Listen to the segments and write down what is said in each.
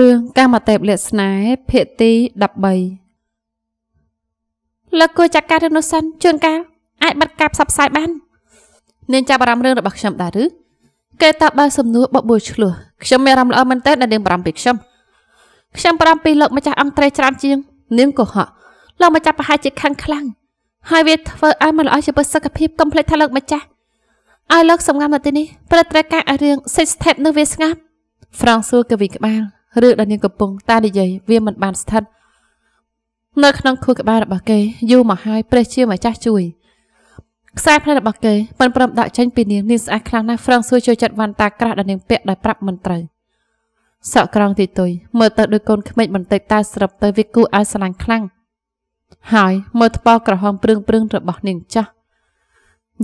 រឿងកាមទេពលាស្នេហ៍ភាគទី13លោកគួរចាត់ការរឿងនោះសិនជួនកាលអាចបិទការផ្សព្វផ្សាយបាន នាងចាប់អារម្មណ៍រឿងរបស់ខ្ញុំដែរឬគេតាបើសំណួរបបួលឆ្លោះខ្ញុំមានអារម្មណ៍ល្អមែនទែនដែលនាងបារម្ភពីខ្ញុំខ្ញុំបារម្ភពីលោកម្ចាស់អង្គត្រីច្រើនជាងនាងកុហកលោកម្ចាស់ប្រហែលជាខឹងខ្លាំងហើយវាធ្វើឲ្យមិនល្អជាប្រសិទ្ធភាពកុំភ្លេចថាលោកម្ចាស់ឲ្យលោកសំងាត់នៅទីនេះព្រឹត្តិការណ៍ឲ្យរឿង six step នៅវាស្ងាត់ Frank សួរកវីក្បាលរឿងដែលនាងកំពុងតែនិយាយវាមិនបានស្ថិតនៅក្នុងខួរក្បាលរបស់គេយូរមកហើយព្រះជាម្ចាស់ជួយខ្សែភ្នែករបស់គេមិនព្រមដាក់ចេញពីនាងនាងស្អាតខ្លាំងណាស់ហ្វ្រង់ស៊ូជួយចាត់វ៉ាន់តាក្រាស់ដែលនាងពាក់ដោយប្រាប់មិនត្រូវសក់ក្រងទីទុយមើលទៅដូចកូនក្មេងបន្តិចតែស្រឹបទៅវាគួរឲ្យស្រឡាញ់ខ្លាំងហើយ មើលថ្ពល់ក្រហមព្រឹងព្រឹង របស់នាងចាស់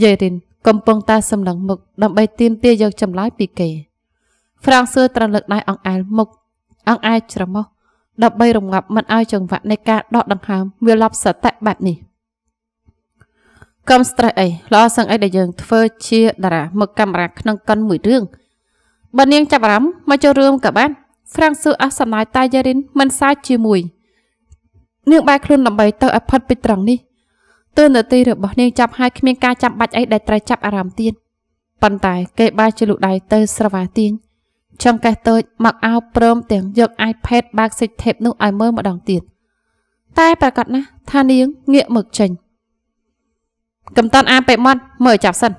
យេរិនកំពុងតែសម្លឹងមុខដើម្បីទាមទារយកចម្លើយពីគេហ្វ្រង់ស៊ូត្រឡឹកដៃអង្អែលមុខអង្អែលច្រមុះដើម្បីរងាប់មិនឲ្យចង្វាក់នៃការដកដង្ហើមវាលប់សតិបែបនេះកុំ stress អីល្អសឹងអីដែលយើង ធ្វើជាតារាមើលកាមេរ៉ាក្នុងកុនមួយរឿងបើនាងចាប់អារម្មណ៍មកចូលរួមក៏បានហ្វ្រាំងស៊ូអស់សំណើចតាយ៉ារីនមិនសើចជាមួយនាងបែរខ្លួនដើម្បីទៅឲ្យផុតពីត្រង់នេះទើបនាទីរបស់នាងចាប់ហើយគ្មានការចាំបាច់អីដែលត្រូវចាប់អារម្មណ៍ទៀតប៉ុន្តែគេបែរជាលោកដៃទៅស្រវាទាញចង្កេះតូចមកអោបព្រមទាំងយក iPad បើកសិចថេបនោះឲ្យមើលម្ដងទៀតតែប្រកាសណាស់ថានាងងាកមកចេញកំតនអាបេមាត់មើលចាប់សិន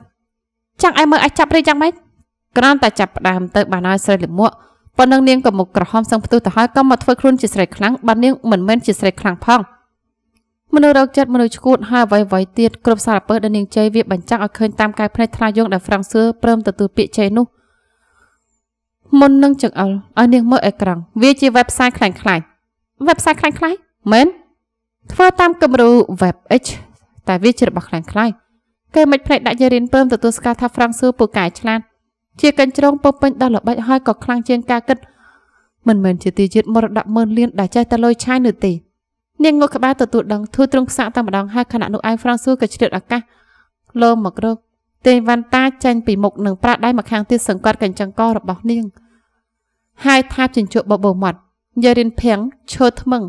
ចង់ឲ្យមើលអាចចាប់ឬយ៉ាងម៉េចគ្រាន់តែចាប់ផ្ដើមទៅបានឲ្យស្រីលមួកប៉ុណ្ណឹងនាងក៏មកក្រហមសឹងផ្ទុះទៅហើយក៏មកធ្វើខ្លួនជាស្រីខ្លាំងបើនាងមិនមែនជាស្រីខ្លាំងផងមនុស្សរកចិត្តមនុស្សឈួតហើយអ្វីៗទៀតគ្រប់សារពើដែលនាងជ័យវាបញ្ចាំងឲ្យឃើញតាមកាយភ្នែកថ្លាយងដែលហ្វ្រង់សឿព្រមទទួលពាក្យជ័យនោះមុននឹងចង្អុលឲ្យនាងមើលអេក្រង់វាជា website ខ្លាំងខ្លាយ website ខ្លាំងខ្លាយមែនធ្វើតាមគំរូ web h តែវាជារបស់ខ្លាំងខ្លាយគេមិនភ្នែកដាក់យារិនពើមទទួលស្គាល់ថាហ្វ្រង់ស៊ូពូកែឆ្លាតជាកញ្ជ្រងពុះពេញ ដល់ល្បិចហើយក៏ខ្លាំងជាងការគិតមិនមែនជាទីជាតិមរតកម៉ឺនលានដែលចេះតែលុយឆាយនោះទេនាងងក់ក្បាលទទួលដឹងធូរទ្រង់ខ្សាក់តែម្ដងហើយខណៈនោះឯងហ្វ្រង់ស៊ូក៏ឆ្លៀតឱកាសលោមមករកទេវន្តាចេញពីមុខនឹងប្រាក់ដៃមកខាងទៀតសង្កត់កញ្ចឹងករបស់នាង ហើយថាជញ្ជក់បបោមាត់យារិនភាំងឈើថ្មឹង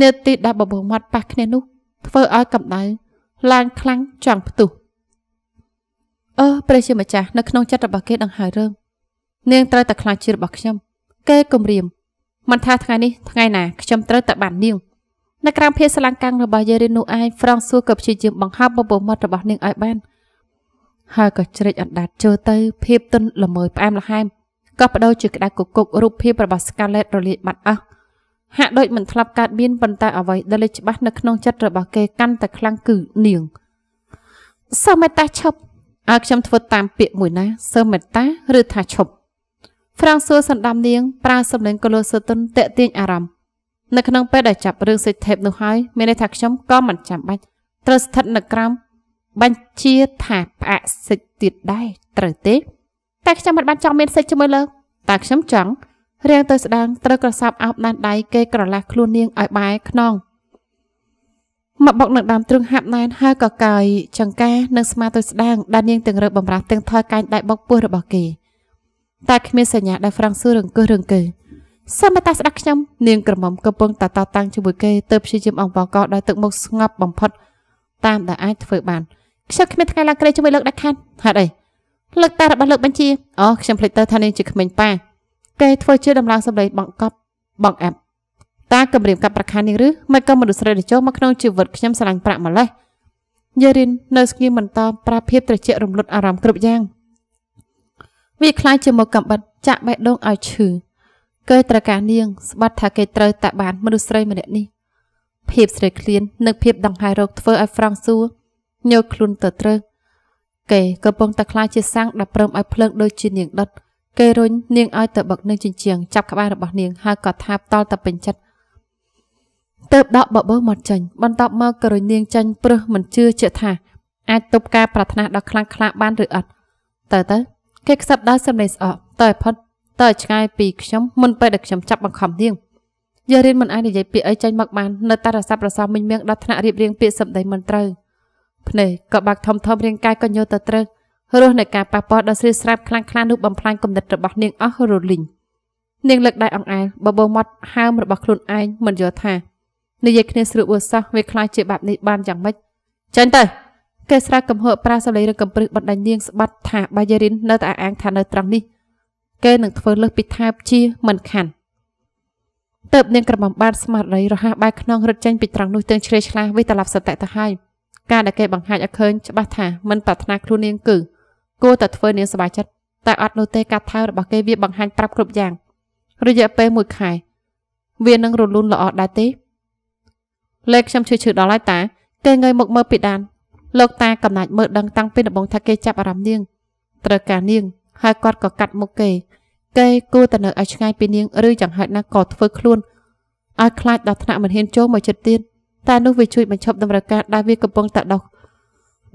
នាទីដែលបបោមាត់ប៉ះគ្នានោះធ្វើឲ្យកម្ដៅឡើងខ្លាំងចង់ផ្ទុះអឺព្រះជាម្ចាស់នៅក្នុងចិត្តរបស់គេដង្ហើយរឿងនាងត្រូវតែខ្លាចជារបស់ខ្ញុំគេគំរាមមិនថាថ្ងៃនេះថ្ងៃណាខ្ញុំត្រូវតែបាននាងនៅក្រៅភេសលាងកាំងរបស់យារិននោះឯងហ្វ្រង់សួរក៏ព្យាយាមបង្ហើបបបោមាត់របស់នាងឲ្យបានហើយក៏ជ្រេចអណ្ដាតជើទៅភាពទន់ល្មើយផ្អែមល្ហែមក៏បដូរជាក្តៅគគុករូបភាពរបស់ Scarlett រលាយបាត់អស់ហាក់ដូចមិនធ្លាប់កើតមានប៉ុន្តែអ្វីដែលលេចច្បាស់នៅក្នុងចិត្តរបស់គេកាន់តែខ្លាំងគឺនាងសូមមេត្តាឈប់ឲ្យខ្ញុំធ្វើតាម ពាក្យមួយណាសូមមេត្តាឬថាឈប់ហ្វ្រាំងសួរសណ្ដាំនាង ប្រើសម្លេងកលោសតុនតេទៀងអារម្មណ៍នៅក្នុងពេលដែលចាប់រឿងសេចក្ដីនោះហើយមានន័យថាខ្ញុំក៏មិនចាំបាច់ត្រូវស្ថិតនៅក្រោមបញ្ជាថាផ្អាកសិចទៀតដែរត្រូវទេតែខ្ញុំមិនបានចង់មានសិចជាមួយលោកតែខ្ញុំចង់រៀងទៅស្ដាងត្រូវក្រសាប់អោបដានដៃគេក្រឡាស់ខ្លួននាងឲ្យបែរខ្នងមកបុកនឹងដើមទ្រឹងហាប់ណែនហើយក៏កាយចង្ការនិងស្មាទៅស្ដាងដែលនាងទាំងរើបំរាស់ទាំងថយកាញ់ដៃបុកពោះរបស់គេតែគ្មានសញ្ញាដែលហ្វ្រង់ស៊ូរង្គើសរង្គើសមតាស្ដាប់ខ្ញុំនាងក្រមុំកំពុងតតតាំងជាមួយគេ ទៅព្យាយាមអង្វរកដោយទឹកមុខស្ងប់បំផុតតាមដែលអាចធ្វើបាន។ខ្ញុំគ្មានថ្ងៃឡើងក្រេជាមួយលោកដាច់ខាតហេតុអីលោកតារបស់លោកបញ្ជាអូខ្ញុំភ្លេចទៅ ថានាងជាក្មេងប៉ាគេធ្វើជាដំឡើងសម្លេងបង្កប់បង្អាប់តាគម្រាមកាប់ប្រខាននេះឬមិនក៏មនុស្សស្រីដែលចូលមកក្នុងជីវិតខ្ញុំស្រឡាញ់ប្រាក់ម្លេះយារិននៅស្ងៀមមិនតបប្រាភិបត្រជាក់រំលត់អារម្មណ៍គ្រប់យ៉ាងវាខ្លាចជាមកកំបិតចាក់បេះដូងឲ្យឈឺគេត្រូវការនាង ស្បាត់ថាគេត្រូវតាបានមនុស្សស្រីម្នាក់នេះភាពស្រីឃ្លាននិងភាពដង្ហែរោគធ្វើឲ្យហ្វ្រង់ស៊ូញើខ្លួនទៅត្រូវគេកំពុងតែខ្លាចជាសាំងដែលព្រមឲ្យភ្លើងដូចជានាងដុតគេរុញនាងឲ្យទៅបឹកនឹងជញ្ជាំងចាប់ក្បាលរបស់នាងហើយក៏ថាបតល់តែពេញចិត្តទៅដកបបោមកចេញបន្ទាប់មកក៏រុញនាងចាញ់ព្រឹសមិនជឿជាក់ថាអាចទប់ការប្រាថ្នាដ៏ខ្លាំងក្លាបានឬអត់ទៅទៅ គេខ្សឹបដល់សម្លេងស្អកតើផុតតើឆ្ងាយពីខ្ញុំមុនពេលដែលខ្ញុំចាប់បង្ខំនាងយារិនមិនអាចនិយាយពាក្យអីចេញមកបាននៅតែរសាប់រសោមមិញមៀងដល់ថ្នាក់រៀបរៀងពាក្យសម្ដីមិនត្រូវភ្នែកក៏បាក់ធំធំរាងកាយក៏ញយទៅត្រឹងរសនៃការប៉ះពាល់ដ៏ស្រីស្រាប់ខ្លាំងខ្លានោះបំផ្លាញគំនិតរបស់នាងអស់រលីងនាងលើកដៃអង្អែលបបោមាត់ហើមរបស់ខ្លួនឯងមិនយល់ថានិយាយគ្នាស្រួលអ៊ូសោះវាខ្លាចជាបែបនេះបានយ៉ាងម៉េចចេញទៅគេស្រែកកំហឺប្រាសលេងរកំព្រឹសបណ្ដាញនាងស្បាត់ថាបាយារិននៅតែអាងថានៅត្រង់នេះគេនឹងធ្វើលើសពីថាបជាមិនខាន់តើបនាងក្រមុំបានស្មារតីរហ័សបែកខ្នងរត់ចេញពីត្រង់នោះទាំងជ្រេឆ្លាស់វាត្រឡប់សតិទៅហើយ។ការដែលគេបង្ហាញឲ្យឃើញច្បាស់ថាមិនប្រាថ្នាខ្លួននាងគឺគួរតែធ្វើនាងសប្បាយចិត្តតែអត់នោះទេការថើរបស់គេវាបង្ហាញប្រាប់គ្រប់យ៉ាងរយៈពេលមួយខែវានឹងរលូនល្អដែរទេលេខខ្ញុំឈឺឈឺដល់ហើយតាគេងើយមកមើលពីដាន លោកតាកំណាច់មើលដឹងតាំងពីដំបូងថាគេចាប់អារម្មណ៍នាងត្រូវការនាង ហើយគាត់ក៏កាត់មុខគេ គេគួរតែនៅឲ្យឆ្ងាយពីនាងឬយ៉ាងហោចណាស់ក៏ធ្វើខ្លួនឲ្យខ្លាចដល់ថ្នាក់មិនហ៊ាន ចូលមកជិតទៀតតែនោះវាជួយបញ្ឈប់តម្រូវការដែលវាកំពុងតែដោះ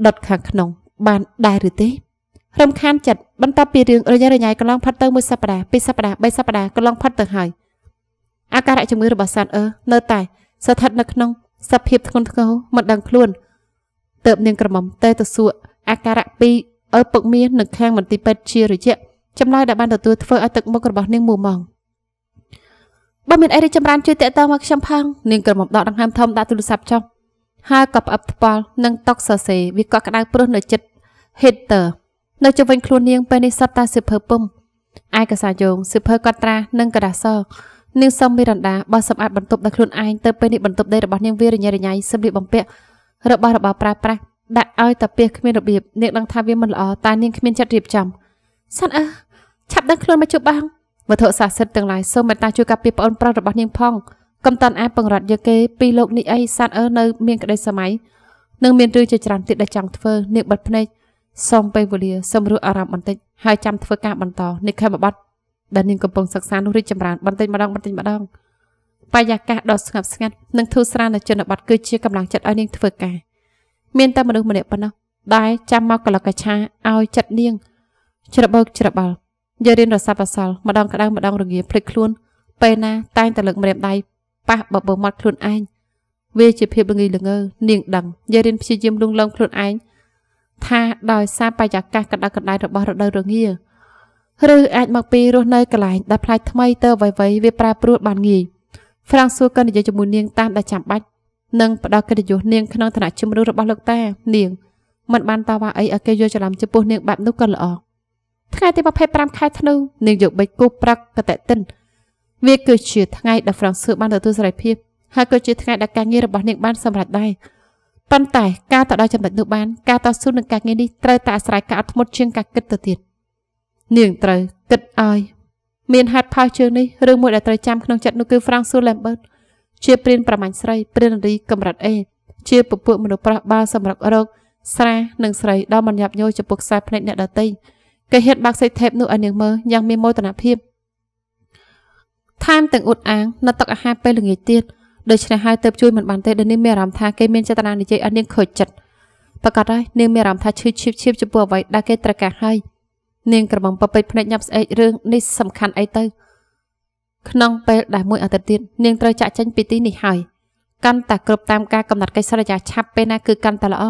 ដុតខាងក្នុងបានដែរឬទេរំខានចិត្តបន្ទាប់ពីរឿងរញ៉េរញ៉ៃកន្លងផុតទៅមួយសប្តាហ៍ពីរសប្តាហ៍បីសប្តាហ៍កន្លងផុតទៅហើយ អាការៈជំងឺរបស់សានអឺនៅតែ ស្ថិតនៅក្នុងសភាពធ្ងន់ធ្ងរមិនដឹងខ្លួនទៅបនាងក្រមុំតែទៅសួរអាការៈពីឪពុកមាសនៅខាងមន្ទីរពេទ្យជារយៈចម្លើយដែលបានទទួលធ្វើឲ្យទឹកមុខរបស់នាងមួម៉ងបើមានអីរីចម្រើនជួយតាក់ទងមកខ្ញុំផងនាងក្រមុំដកដង្ហើមធំដាក់ទូរស័ព្ទចុះហើក៏ផ្អឹបថ្ពាល់និងតុកសរសេរវាក៏ក្តៅព្រោះនៅចិត្ត hater នៅជុំវិញខ្លួននាងពេលនេះសត្វតាសិភើពំឯកសារយោងសិភើកត់ត្រានិងกระดาษសនាងសុំមីរ៉ាន់ដាបោះសម្អាតបន្ទប់ដោយខ្លួនឯងទៅពេលនេះបន្ទប់ដីរបស់នាងវារញ៉េរញ៉ៃសម្លៀកបំពាក់របស់របរប្រើប្រាស់ដាក់ឲ្យតាពះគ្មានរបៀបនាងដឹងថាវាមិនល្អតែនាងគ្មានចិត្តរៀបចំសាន់អើឆាប់ដឹងខ្លួនមកជួបបងវត្ថុស័ក្តិសិទ្ធិទាំងឡាយសូមមេត្តាជួយការពារប្អូនប្រុសរបស់នាងផងកំតាន់អាចបង្រត់យកគេពីលោកនេះអីសัตว์អើនៅមានក្តីសម័យនឹងមានរឿងជាច្រើនទៀតដែលចង់ធ្វើនាងបិទភ្នែកសូមពេលវេលាសម្រួលអារម្មណ៍បន្តិចហើយចាំធ្វើការបន្តនៃខេមបត្តិដែលនាងកំពុងសិក្សានោះរីកចម្រើនបន្តិចម្ដងបន្តិចម្ដងបរិយាកាសដ៏ស្ងប់ស្ងាត់និងធូរស្រាលនៅជនបទគឺជាកម្លាំងចិត្តឲ្យនាងធ្វើការមានតែមនុស្សម្នាក់ប៉ុណ្ណោះដែលចាំមកកលកឆាឲ្យចិត្តនាងច្របោកច្របល់យករៀនរសាប់អសល់ម្ដងក្តៅម្ដងរងាភ្លេចខ្លួនពេលណាតែងតែលើកម្រាមដៃប៉ះបបោមាត់ខ្លួនឯងវាជាភាពល្ងីល្ងើនាងដឹងយករៀនព្យាយាមលួងលងខ្លួនឯងថាដោយសារបាយអាកាសកណ្ដៅកណ្ដៅរបស់រដូវរងាឬអាចមកពីរស់នៅកន្លែងដែលផ្លាយថ្មីទៅអ្វីៗវាប្រែប្រួលបានងាយហ្វ្រាំងសួរក៏និយាយជាមួយនាងតាមដែលចាំបាច់និងផ្ដល់កិត្តិយសនាងក្នុងឋានៈជំរឿរបស់លោកតានាងមិនបានតវ៉ាអីឲ្យគេយល់ច្រឡំចំពោះនាងបែបនោះក៏ល្អថ្ងៃទី25ខែធ្នូនាងយកបិចគូសប្រកកតតិនវាគឺជា ថ្ងៃដែលហ្វ្រង់សឺបានទទួលសេរីភាពហើយក៏ជាថ្ងៃដែលការងាររបស់នាងបានសម្រេចដែរប៉ុន្តែការទៅដល់ចំណុចនោះបានការតស៊ូនឹងការងារនេះត្រូវតែអាស្រ័យការអត់ធ្មត់ជាងការគិតទៅទៀតនាងត្រូវគិតឲ្យមានហេតុផលជាងនេះរឿងមួយដែលត្រូវចាំក្នុងចិត្តនោះគឺ Frank Sulembert ជាព្រានប្រមាញ់ស្រីព្រាននារីកម្រិត A ជាពពួកមនុស្សប្រុសបាល់សម្រុករោគស្រានិងស្រីដល់មិនញាប់ញយចំពោះខ្សែភ្នែកអ្នកដតីគេហ៊ានបាក់សេថេបនោះឲ្យនាងមើលយ៉ាងមានមោទនភាពថែមទាំងអួតអាងនៅតុអាហារពេលល្ងាចទៀតដូច្នេះហើយទៅជួយមិនបានទេដែលនាងមានអារម្មណ៍ថាគេមានចេតនានិយាយឲ្យនាងខូចចិត្តប្រកាសហើយនាងមានអារម្មណ៍ថាឈឺឈៀបឈៀបចំពោះអ្វីដែលគេត្រូវការហើយនាងក្របងប៉ពេចភ្នែកញាប់ស្អែករឿងនេះសំខាន់អីទៅក្នុងពេលដែលមួយអាទិត្យទៀតនាងត្រូវចាក់ចេញពីទីនេះហើយកាន់តែគ្រប់តាមការកំណត់កិច្ចសន្យាឆាប់ពេលណាគឺកាន់តែល្អ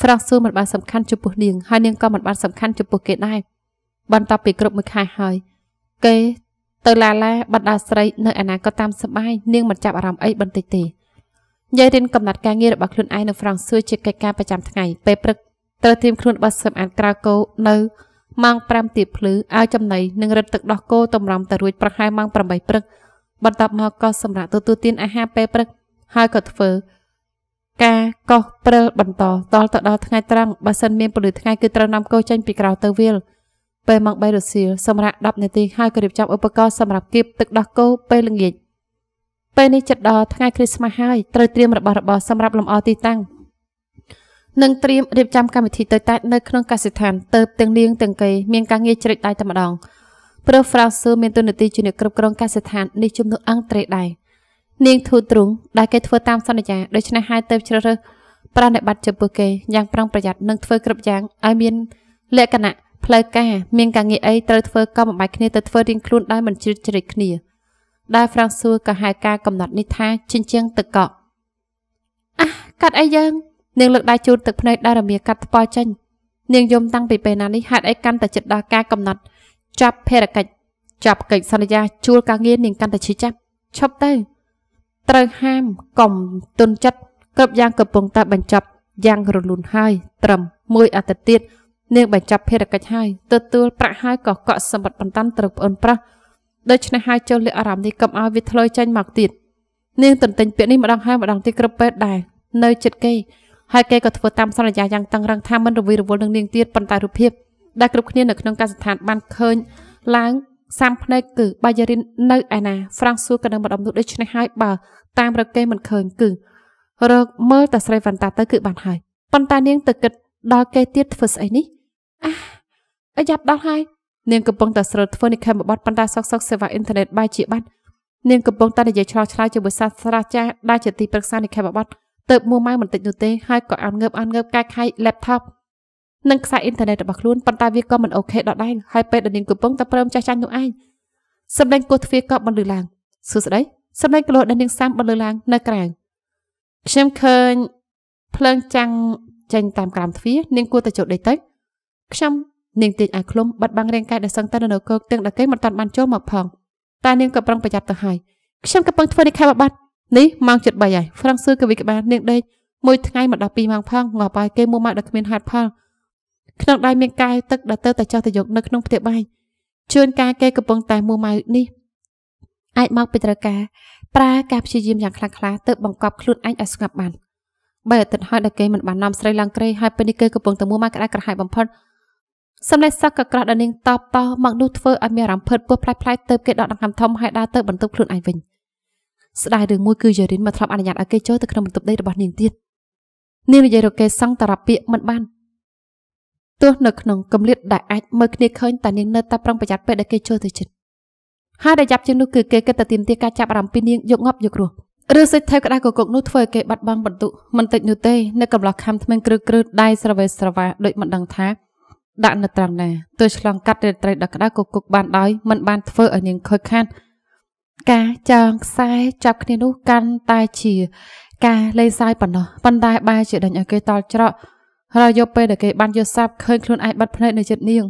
ហ្វ្រង់ស៊ូមិនបានសំខាន់ចំពោះនាងហើយនាងក៏មិនបានសំខាន់ចំពោះគេដែរបន្ទាប់ពីគ្រប់មួយខែហើយគេទៅឡាឡាបណ្ដាស្រីនៅអាណាក៏តាមសបាយនាងមិនចាប់អារម្មណ៍អីបន្តិចទេយាយរៀនកំណត់ការងាររបស់ខ្លួនឯងនៅហ្វ្រង់ស៊ូជាកិច្ចការប្រចាំថ្ងៃពេលព្រឹកត្រូវត្រៀមខ្លួនបោះសម្អាតក្រៅគោនៅម៉ោង5ទៀបភ្លឺឲ្យចំណីនិងរឹតទឹកដោះគោតម្រាំទៅរួចប្រហែលម៉ោង8ព្រឹក បន្ទាប់មកក៏សម្រាប់ទទួលទានអាហារពេលព្រឹកហើយក៏ធ្វើការកោះព្រើបន្តតទៅដល់ថ្ងៃត្រង់បើសិនមានពលិថ្ងៃគឺត្រូវនាំគោចេញពីក្រៅទៅវាលពេលម៉ោង3រសៀលសម្រាប់10នាទីហើយក៏រៀបចំឧបករណ៍សម្រាប់គៀបទឹកដោះគោពេលល្ងាចពេលនេះជិតដល់ថ្ងៃគ្រីស្មាស់ហើយត្រូវត្រៀមរបស់របរសម្រាប់លំអទីតាំងនិងត្រៀមរៀបចំកម្មវិធីទៅតាច់នៅក្នុងកសិដ្ឋានទៅទាំងនាងទាំងកេមានការងារជ្រិចដៃតែម្ដងព្រោះហ្វ្រាំងស៊ឺមានទូនាទីជាអ្នកគ្រប់គ្រងកសិដ្ឋាននេះជំនួសអង់គ្លេសដែរនាងធូទ្រុងដែលគេធ្វើតាមសន្យាដូច្នេះហើយទៅជ្រើសរើសប្រណិប័តចំពោះគេយ៉ាងប្រុងប្រយ័ត្ននិងធ្វើគ្រប់យ៉ាងឲ្យមានលក្ខណៈផ្លូវការមានការងារអីត្រូវធ្វើក៏បំបែកគ្នាទៅធ្វើរៀងខ្លួនដោយមិនជ្រៀតជ្រែកគ្នាដែលហ្វ្រាំងស៊ូក៏ហៅការកំណត់នេះថាជញ្ជាំងទឹកកកអះកាត់អីយើងនាងលើកដៃជូតទឹកភ្នែកដល់រមៀកាត់ថ្ពាល់ចេញនាងយំ តាំងពីពេលណានេះហេតុអីកាន់តែចិត្តដល់ការកំណត់ចាប់ភារកិច្ចចាប់កិច្ចសន្យាជួល ការងារនាងកាន់តែឈឺចាប់ឈប់ទៅត្រូវហាមកុំទុនចិត្តគ្រប់យ៉ាងកំពុងតែបញ្ចប់យ៉ាងរលូនហើយត្រឹមមួយ អាទិត្យទៀតនាងបញ្ចប់ភារកិច្ចហើយទទួលប្រាក់ហើយក៏កក់សម្បត្តិបន្តាន់ត្រូវប្អូនប្រាស់ដូច្នេះហើយចូលលាអារម្មណ៍នេះកុំឲ្យវាធ្លោយចេញមកទៀតនាងទន្ទិញពាក្យនេះម្ដងហើយម្ដងទៀតគ្រប់ពេលដែរនៅចិត្តគេហើយគេក៏ធ្វើតាមសន្យាយ៉ាងតឹងរ៉ឹងថាមិនរវីរវល់នឹងនាងទៀតប៉ុន្តែរូបភាពដែលគ្រប់គ្នានៅក្នុងការដ្ឋានបានឃើញឡើងសាមភ្នែកគឺបាយារិននៅឯណាហ្វ្រាំងសួរក៏នឹងម្ដុំនោះដូច្នេះហើយបើ តាមរកគេមិនឃើញគឺរកមើលតែស្រីវ៉ាន់តាទៅគឺបានហើយប៉ុន្តែនាងទៅគិតដល់គេទៀតធ្វើស្អីនេះអាអាយ៉ាប់ដល់ហើយនាងកំពុងតែស្រើធ្វើនិក្ខេមបទប៉ុន្តែសកសកសេវាអ៊ីនធឺណិតបែរជាបាត់នាងកំពុងតែនិយាយឆ្លោះឆ្លើយជាមួយសាស្ត្រាចារ្យដែលជាទីប្រឹក្សានិក្ខេមបទទៅមួម៉ៅបន្តិចនោះទេហើយក៏អានងើបអានងើបកែខៃ laptop និងខ្សែអ៊ីនធឺណិតរបស់ខ្លួនប៉ុន្តែវាក៏មិនអូខេដល់ដែរហើយពេលដែលនាងកំពុងតែព្រមចាស់ចាញ់នោះឯងសម្លេងគោះទ្វារក៏បន្លឺឡើងសួស្ដីសម្លេងកលោដែលនាងសាំបន្លឺឡើងនៅក្រៅខ្ញុំឃើញភ្លើងចាំងចេញតាមក្រោមទ្វារនាងគួរតែចុះដេកទៅខ្ញុំនាងទាញអាក្លុំបាត់បាំងរាងកាយដែលសឹងតែនៅគោកទាំងដែលគេមិនតាន់បានចូលមកផងតែនាងក៏ប្រឹងប្រយ័ត្នទៅហើយខ្ញុំកំពុងធ្វើនេះខែបាត់នេះម៉ោងជិត3ហើយហ្វ្រង់ស៊ឺក៏វិកបាននាងដេកមួយថ្ងៃមកដល់2ម៉ោងផងងាប់ហើយគេមួម៉ៅដល់គ្មានហេតុផលក្នុងដៃមានកែវទឹកដែលទៅតែចោះទៅយកនៅក្នុងផ្ទះបាយជួនកាលគេកំពុងតែមួម៉ៅនេះអាចមកពីត្រូវការប្រើការព្យាយាមយ៉ាងខ្លាំងក្លាទៅបង្កប់ខ្លួនឯងឲ្យស្ងប់បានបើអតីតហើយដែលគេមិនបាននាំស្រីឡើងក្រេហើយពេលនេះគេកំពុងតែមួម៉ៅក្តៅក្រហាយបំផុតសម្លេងសឹកក៏ក្រោះដល់នាងតបតមកនោះធ្វើឲ្យមានអារម្មណ៍ភើតពោះផ្លែផ្លែទៅគេដកដង្ហើមធំហើយដើរទៅបន្ទប់ខ្លួនឯងវិញស្ដាយរឿងមួយគឺយូរីនមកធ្លាប់អនុញ្ញាតឲ្យគេចូលទៅក្នុងបន្ទប់ដេករបស់នាងទៀតនាងនិយាយរកគេសង់តារពាកមិនបានទោះនៅក្នុងកំលៀតដែលអាចមើលគ្នាឃើញតែនាងនៅតែប្រុងប្រយ័ត្នពេលដែលគេចូលទៅជិតហើយដែលយ៉ាប់ជាងនោះគឺគេគិតតែទាមទារការចាប់អារម្មណ៍ពីនាងយកងាប់យករស់ឬសិទ្ធិថៅក្តៅកគុកនោះធ្វើឲ្យគេបាត់បង់បន្ទុកមិនតិចនោះទេនៅកំឡោះខំថ្មងគ្រឹះគ្រឹះដៃស្រវេស្រវាដូចមិនដឹងថាដាក់នៅត្រង់ណាទើបឆ្លងកាត់រាត្រីដ៏ក្តៅកគុកបានដោយមិនបានធ្វើឲ្យនាងខូចខានការចងខ្សែចាប់គ្នានោះកាន់តែជា ការលេសាយប៉ុណ្ណោះប៉ុន្តែបែរជាដេញឲ្យគេតល់ច្រករាល់យប់ពេលដែលគេបានយល់សាប់ឃើញខ្លួនឯងបាត់ភ្នែកនៅចិត្តនាង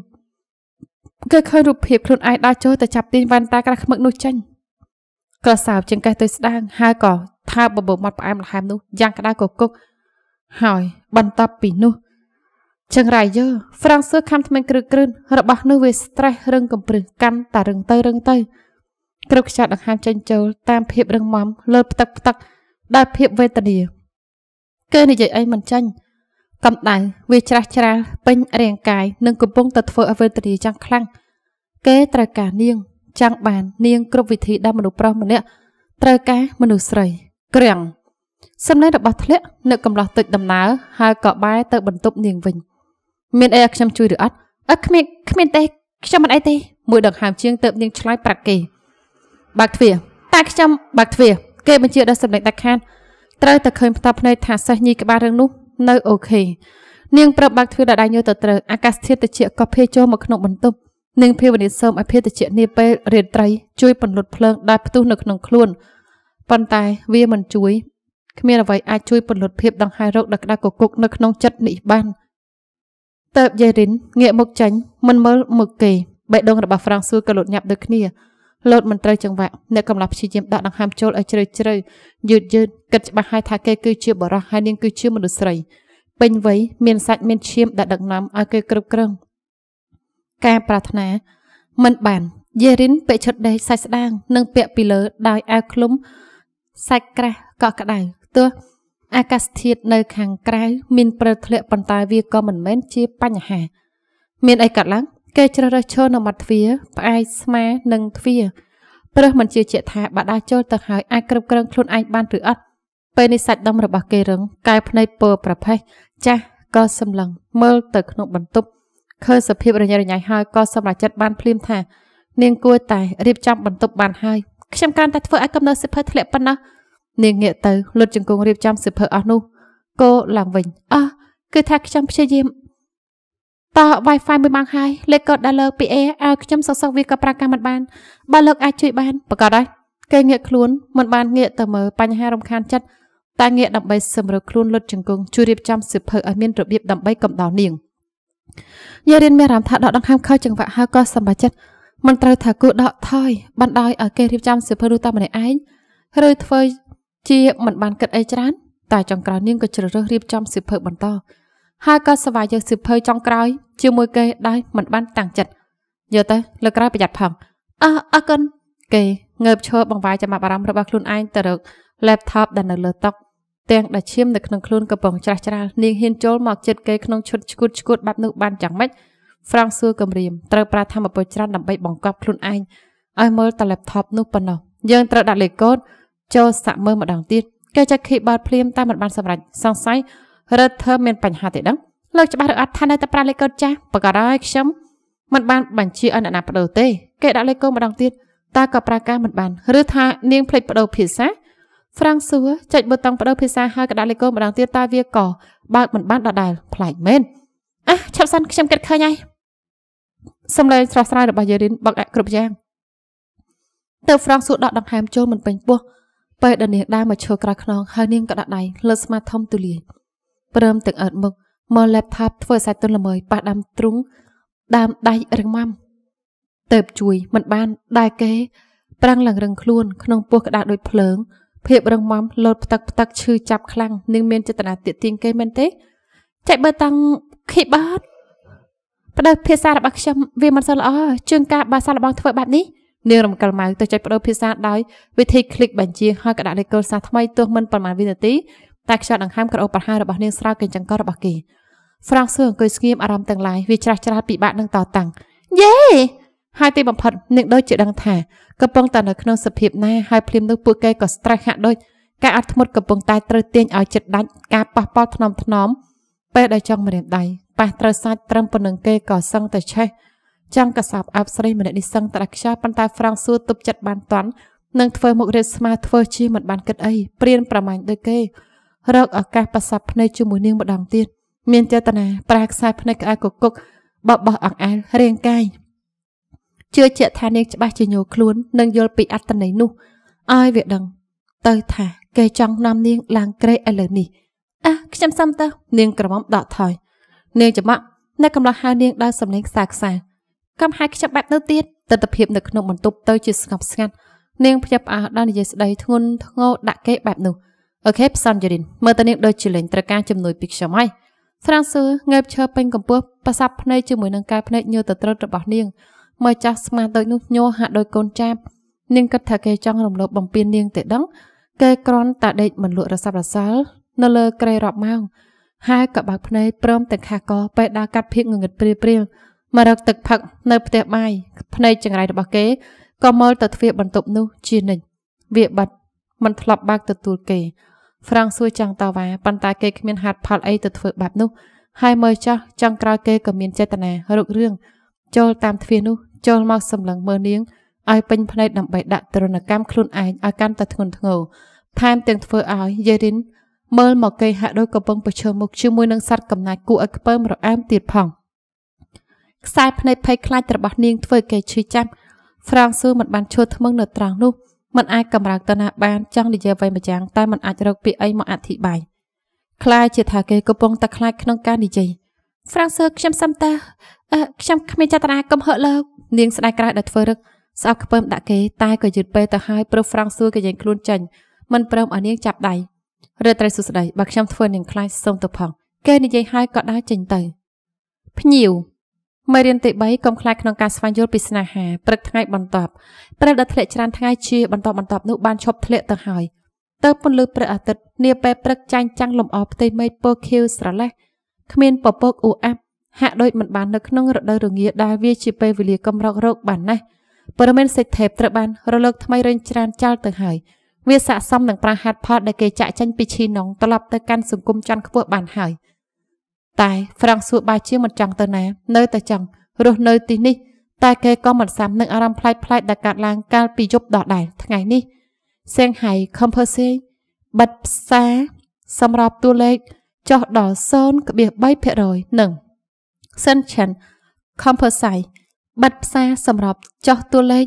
គេឃើញរូបភាពខ្លួនឯងដើរចូលទៅចាប់ទាញវ៉ែនតាក្រាស់ខ្មឹកនោះចេញក្រសោបចង្កេះទៅស្ដាងហើយក៏ថើបបបមាត់ផ្អែមល្ហែមនោះយ៉ាងក្តៅកគុកហើយបន្តពីនោះចឹងរ៉ៃយើហ្វ្រាំងសឺខំថ្មែងគ្រឹកគ្រឹនរបស់នោះវា stress រឹងកំព្រឹសកាន់តែរឹងទៅរឹងទៅគ្រប់ខ្យល់ដង្ហើមចេញចូល តាមភាពរឹងមាំលើផ្ទឹកផ្ទឹកដោយភាពវេទនាគេនិយាយអីមិនចាញ់កម្ដៅវាច្រាស់ច្រាលពេញរាងកាយនិងកំពុងតែធ្វើឲ្យវេទនាយ៉ាងខ្លាំងគេត្រូវការនាងចង់បាននាងគ្រប់វិធីដែលមនុស្សប្រុសម្នាក់ត្រូវការមនុស្សស្រី ក្រាំងសំឡេងរបស់ធ្លាក់នៅកំឡោះទឹកដំណើរហើយក៏បែរទៅបន្ទប់នាងវិញ មានអីឲ្យខ្ញុំជួយឬអត់អត់គ្មានគ្មានទេ ខ្ញុំមិនអីទេមួយដង្ហើមជាងទៅនាងឆ្លើយប្រាក់គេបើកទ្វារតែខ្ញុំបើកទ្វារគេបញ្ជាដល់សម្ដេចដាច់ខានត្រូវតែឃើញផ្ទាល់ភ្នែកថាសេះញីក្បាលរឿងនោះនៅអូខេនាង ប្រាប់បាក់ធ្វើដល់ដៃញើទៅត្រូវអាកាសធាតុត្រជាក់ក៏ភេចូលមកក្នុងបន្ទប់នាងភាវនាសូមឲ្យភេត្រជាក់នេះពេលរាត្រី ជួយពន្លត់ភ្លើងដែលផ្ទុះនៅក្នុងខ្លួនប៉ុន្តែវាមិនជួយគ្មានអ្វីអាចជួយពន្លត់ភាពដង្ហែរោគដល់ក្តៅកគុកនៅក្នុងចិត្តនេះបានតើបយេរិនងាកមុខចាញ់មិនមើលមុខគេបេះដូងរបស់ហ្វ្រង់ស៊ូក៏លុតញាប់ដូចគ្នាលោតមិនត្រូវចង្វាក់អ្នកកំឡោះព្យាយាមដកដង្ហើមចូលឲ្យជ្រៅជ្រៅយឺតយឺតគិតច្បាស់ហើយថាគេ គឺជាបរិះហើយនាងគឺជាមនុស្សស្រីពេញវ័យមានសាច់មានឈាមដែលដឹកនាំឲ្យគេគ្រប់គ្រងការប្រាថ្នាមិនបានយេរិនពាក់ឈុតដេកសាច់ស្ដាង និងពាក់ពីលើដោយអាវឃ្លុំសាច់ក្រាស់កក់ក្ដៅទោះអាកាសធាតុនៅ ខាងក្រៅមាន ព្រឹលធ្លាក់ប៉ុន្តែវាក៏មិនមែនជា បញ្ហាមានអីកើតឡើងគេជ្រើសរើសឈើនៅមាត់ទ្វារផ្អែកស្មានិងទ្វារព្រឹសមិនជឿជាក់ថាបាដាចូលទៅហើយអាចគ្រប់គ្រងខ្លួនឯងបានឬអត់ពេលនេះសាច់ដុំរបស់គេរឹងកែភ្នែកពើប្រផេះចាស់ក៏សម្លឹងមើលទៅក្នុងបន្ទប់ឃើញសភាពរញ៉េរញ៉ៃហើយក៏សម្រេចចិត្តបានភ្លាមថានាងគួរតែរៀបចំបន្ទប់បានហើយខ្ញុំកាន់តែធ្វើឲ្យកំណើសិភើធ្លាក់ប៉ុណ្ណោះនាងងាកទៅលុតជង្គង់រៀបចំសិភើអស់នោះគោឡើងវិញអោះគឺថាខ្ញុំព្យាយាមតើ Wi-Fi មួយម៉ោងហើយលេខកូដដែលលើពី A ឲ្យខ្ញុំសកសកវាក៏ប្រើការមិនបានបើលោកអាចជួយបានប្រកាសហើយគេងាកខ្លួនមិនបានងាកទៅមើលបញ្ហារំខានចិត្តតែងាកដើម្បីសម្រួលខ្លួនលុតជង្គង់ជួយរៀបចំសិភើឲ្យមានរបៀបដើម្បីកំដរនាងយារិនមានអារម្មណ៍ថាដកដង្ហើមខុសចង្វាក់ហើយក៏សម្បាចិត្តមិនត្រូវថាគូដកថយបណ្ដោយឲ្យគេរៀបចំសិភើនោះតែម្នាក់ឯងឬធ្វើ ជាមិនបានគិតអីច្រើនតែចុងក្រោយនាងក៏ជ្រើសរើសរៀបចំសិភើ បន្តហើយក៏ស្វែងយកសិភើចុងក្រោយជាមួយគេដោយមិនបានតាំងចិត្តយកទៅលើក្រោយប្រយ័ត្នផងអើអរគុណគេងើបឈរបង្វែរចំណាប់អារម្មណ៍របស់ខ្លួនឯងទៅរក laptop ដែលនៅលើតុទាំងដែលឈាមនៅក្នុងខ្លួនកំពុងច្រាស់ច្រាលនាងហ៊ានចូលមកជិតគេក្នុងឈុតឈួតឈួតបែបនោះបានយ៉ាងម៉េចហ្វ្រង់សួរគំរាមត្រូវប្រើធម៌ពុជច្រើនដើម្បីបង្កប់ខ្លួនឯងឲ្យមើលតែ laptop នោះប៉ុណ្ណោះយើងត្រូវដាក់លេខកូដចូលសាក់មើលម្ដងទៀតគេចាក់ keyboard ភ្លាមតែមិនបានសម្រេចសង្ស័យរត់ធ្វើមានបញ្ហាទេដឹងលើកច្បាស់ឬអត់ថានៅតែប្រាលេខកូដចាស់បកការហើយខ្ញុំមិនបានបញ្ជាឲ្យអ្នកណាបដូរទេគេដាក់លេខកូដម្ដងទៀតតើក៏ប្រើការមិនបានឬថានាងភ្លេចបដូរភាសាហ្វ្រាំងសួរចុចប៊ូតុងបដូរភាសាហើយក៏ដាក់លេខកូដម្ដងទៀតតើវាក៏បើកមិនបានដដែលប្លែកមែនអះឆាប់សិនខ្ញុំគិតឃើញហើយសំឡេងស្រស់ស្រាយរបស់យេរិនបកអគ្រប់យ៉ាងទៅហ្វ្រាំងសួរដកដង្ហើមចូលមិនពេញពោះពេលដែលនាងដើរមកឈរក្រៅខ្នងហើយនាងក៏ដាក់ដៃលើស្មាធំទូលាយព្រមទាំងអើតមុខមក laptop ធ្វើសាច់ទុនល្មើយប៉ះដាំទ្រូងដាំដៃរឹងមាំទៅជួយមិនបាន ដែរគេប្រាំងឡើងរឹងខ្លួនក្នុងពោះក្តារដូចភ្លើងភាពរឹងមាំលោតផ្ទឹកផ្ទឹកឈឺចាប់ខ្លាំងនិងមានចេតនាទាក់ទាញគេមែនទេចែកបើតាំង keyboard បដិភាសារបស់ខ្ញុំវាមិនសូវល្អជាងការបាសាលបងធ្វើបែបនេះនាងរំកិលម៉ៅទៅចែកបដូរភាសាដោយវិធីคลิกបញ្ជាហើយកដាក់លេខកលសាថ្មីទោះមិនប្រមាណវិនាទីតែខ្យល់ដង្ហើមក្រអូបប្រហើររបស់នាងស្រោកកញ្ចឹងករបស់គេហ្វ្រង់សឺអង្គុយស្ងៀមអារម្មណ៍ទាំងឡាយវាច្រាស់ច្រាលពិបាកនឹងតតាំងយេហើយទីបំផុតនាងដូចជាដឹងថាកំពុងតែនៅក្នុងសភាពណាហើយភ្លាមនោះពួកគេក៏ stress ហាក់ដូចការអត់ធ្មត់កំពុងតែត្រូវទាញឲ្យចិត្តដាច់ការប៉ះពាល់ថ្នមថ្នមពេលដែលចង់ម្រាមដៃប៉ះត្រូវសាច់ត្រឹមប៉ុណ្្នឹងគេក៏សឹងតែឆេះចង់កសោបអាប់ស្រីម្នាក់នេះសឹងតែខ្យល់ប៉ុន្តែហ្វ្រង់សួរទប់ចិត្តបានតាន់នឹងធ្វើមុខរៀបស្មាធ្វើជាមិនបានគិតអីព្រៀនប្រមាញ់ដូចគេរកឱកាសប្រសពភ្នែកជាមួយនាងម្ដងទៀតមានចេតនាប្រាខ្សែភ្នែកក្អែកគុកបបោះអង្អែលរាងកាយជឿជាក់ថានាងច្បាស់ជាញោខ្លួននិងយល់ពីអត្តន័យនោះឲ្យវាដឹង ទៅថាគេចង់នាំនាងឡើងក្រេឥឡូវនេះអះខ្ញុំសុំទៅនាងក្រមុំដកថយ នាងច្បាក់នៅកំឡោះហៅនាងដោយសំឡេងខ្សាខ្សាកំហែខ្ញុំបែបនោះទៀតទស្សនភាពនៅក្នុងបន្ទប់ទៅជាស្ងប់ស្ងាត់នាងភ្ញាក់ផ្អើលដល់និយាយស្ដីធ្ងន់ធ្ងរដាក់គេបែបនោះអូខេផ្សំយូរីនមើលទៅនាងដូចជាលេងត្រូវការជំនួយពីខ្ញុំហើយស្រាំងសឺងើបឈើពេញកម្ពស់ប្រសាប់ភ្នែកជាមួយនឹងកាយភ្នែកញើទៅត្រុតរបស់នាងមើលចាស់ស្មាដូចនោះញ័រហាក់ដូចកូនចាបនាងគិតថាគេចង់រំលោភបំពាននាងទេដឹងគេក្រន់តាដេកមិនលក់រសាប់រសាល់នៅលើក្រេរាប់ម៉ោងហើយក៏បើកភ្នែកព្រមទាំងខះកពេលដើរកាត់ភៀកងងឹតព្រាព្រាលមករកទឹកផឹកនៅផ្ទះបាយភ្នែកចង្រៃរបស់គេក៏មើលទៅទ្វារបន្ទប់នោះជានិច្ចវាបាត់មិនធ្លាប់បើកទទួលគេហ្វ្រង់សួរចង់តវ៉ាប៉ុន្តែគេគ្មានហេតុផលអីទៅធ្វើបែបនោះហើយមើលចោះចង់ក្រោយគេក៏មានចេតនារុករឿងចូលតាមទ្វារនោះចូលមកសម្លឹងមើលនាងឲ្យពេញភ្នែកដើម្បីដាក់ទរណកម្មខ្លួនឯងឲ្យកាន់តែធ្ងន់ធ្ងរថែមទាំងធ្វើឲ្យយេរិនមើលមកគេហាក់ដូចកំពុងប្រឈមមុខជាមួយនឹងសត្វកំណាចគួរឲ្យខ្ពើមរអើមទៀតផងខ្សែភ្នែកភ័យខ្លាចរបស់នាងធ្វើគេឈឺចាប់ហ្វ្រង់ស៊ូមិនបានឈួរថ្មឹងនៅត្រង់នោះមិនអាចកម្រើកទៅណាបានចង់និយាយអ្វីម្យ៉ាងតែមិនអាចរកពាក្យអីមកអធិប្បាយខ្លាចជាថាគេកំពុងតែខ្លាចក្នុងការនិយាយហ្វ្រាំងសឺខ្ញុំសំតើអឺខ្ញុំគ្មានចេតនាកំហឹកលោកនាងស្ដាយក្រៅដែលធ្វើរឹកស្អប់ខ្ពើម ដាក់គេ តែក៏យឺតពេលទៅហើយព្រោះហ្វ្រាំងសឺក៏យ៉ាងខ្លួនចាញ់មិនព្រមឲ្យនាងចាប់ដៃរាត្រីសុស្ដីបើខ្ញុំធ្វើនាងខ្លាចសូមទៅផង គេនិយាយហើយក៏ដើរចេញទៅភ្ញៀវមេរៀនទី3កុំខ្លាចក្នុងការស្វែងយល់ពីស្នេហាព្រឹកថ្ងៃបន្ទាប់ព្រះដែលធ្លាក់ច្រើនថ្ងៃជាបន្តបន្ទាប់នោះបានឈប់ធ្លាក់ទៅហើយទៅពន្លឺព្រះអាទិត្យនាពេលព្រឹកចាញ់ចាំងលំអផ្ទៃមេឃពណ៌ខៀវស្រឡះគ្មានពពកអ៊ូអាប់ហាក់ដូចមិនបាននៅក្នុងរដូវរងាដែលវាជាពេលវេលាកំរោករោគបានណាស់ព័ត៌មានសេចក្ដីត្រូវបានរលើកថ្មីរែងច្រានចាល់ទៅហើយវាស័កសមនឹងប្រាហាត់ផលដែលគេចាក់ចេញពីឈីណុងត្រឡប់ទៅកាន់សង្គមច័ន្ទខ្ពស់បានហើយ។តែហ្វ្រាំងសួរបាយជាមិនចង់ទៅណា នៅតែចង់រស់នៅទីនេះតែគេក៏មិនសាំនឹងអារម្មណ៍ផ្លែកផ្លែកដែលកើតឡើងកាលពីយប់ដល់ដែរថ្ងៃនេះសៀងហៃខំភើសេបិទផ្សារសម្រាប់តួលេខចុះដល់0.3%និងសិនឆាន់ខំភើសៃបិទផ្សារសម្រាប់ចុះតួលេខ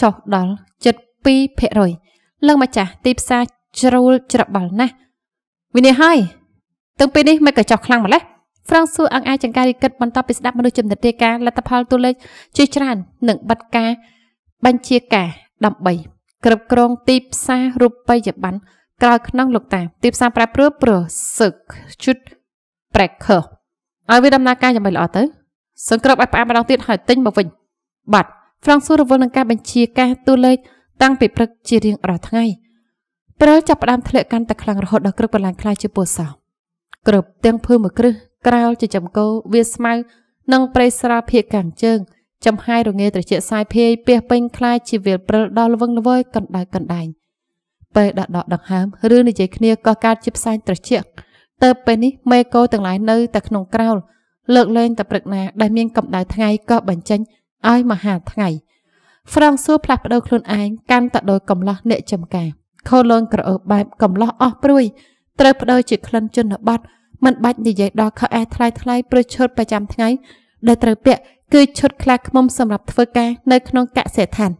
ចុះដល់7.2%ឡើងម្ចាស់ទីផ្សារជ្រូលច្របល់ណាស់វិនិច្ឆ័យទាំងពីរនេះមិនក៏ចោះខ្លាំងម្ល៉េះហ្វ្រង់ស៊ូអង្អាចចង្ការរីកិតបន្តពីស្ដាប់មនុស្សជំនាញការលទ្ធផលតួលេខជាច្រើននិងប័ណ្ណការ បញ្ជាការ13គ្រប់គ្រងទីផ្សាររូបិយប័ណ្ណក្រោយក្នុងលោកតាទីផ្សារប្រែប្រួលប្រសឹកជុតប្រែកខឲ្យវាដំណើរការយ៉ាងម៉េចល្អទៅសង្គ្រប់ឲ្យផ្អាកម្ដងទៀតហើយទិញមកវិញ បាទហ្វ្រង់ស៊ូរវល់នឹងការបញ្ជាការតួលេខតាំងពីព្រឹកជារៀងរាល់ថ្ងៃព្រលចាប់ផ្ដើមធ្លាក់កាន់តែខ្លាំងរហូតដល់គ្រប់កន្លែងខ្លាយជាពណ៌សក្រឹបទាំងភើមួយគ្រឹះក្រោលជាចំគោវាស្មៅនិងព្រៃស្រល់ភៀកកាំងជើងចំហាយរងាត្រជាសាយភាយពះពេញ ខ្លាចជាវាលព្រិលដល់លវឹងលវើយកណ្ដៅកណ្ដែងពេលដកដកដង្ហើមឬនិយាយគ្នាក៏កើតជាផ្សែងត្រជាទៅពេលនេះមេកោទាំងឡាយនៅតែក្នុងក្រោលលើកលែងតែព្រឹកណា ដែលមានកម្ដៅថ្ងៃក៏បញ្ចេញឲ្យមហាថ្ងៃហ្វ្រង់សួរផ្លាស់ប្ដូរខ្លួនឯងកាន់តែដោយកំឡោះអ្នកចំការខូលងក្រអូបបែបកំឡោះអស់ព្រួយត្រូវបដូរជាក្លិនជនបទមិនបាច់និយាយដល់ខោអេសថ្លៃថ្លៃព្រោះឈុតប្រចាំថ្ងៃដែលត្រូវពាក់គឺឈុតខ្លាឃុំសម្រាប់ធ្វើការនៅក្នុងកសិដ្ឋាន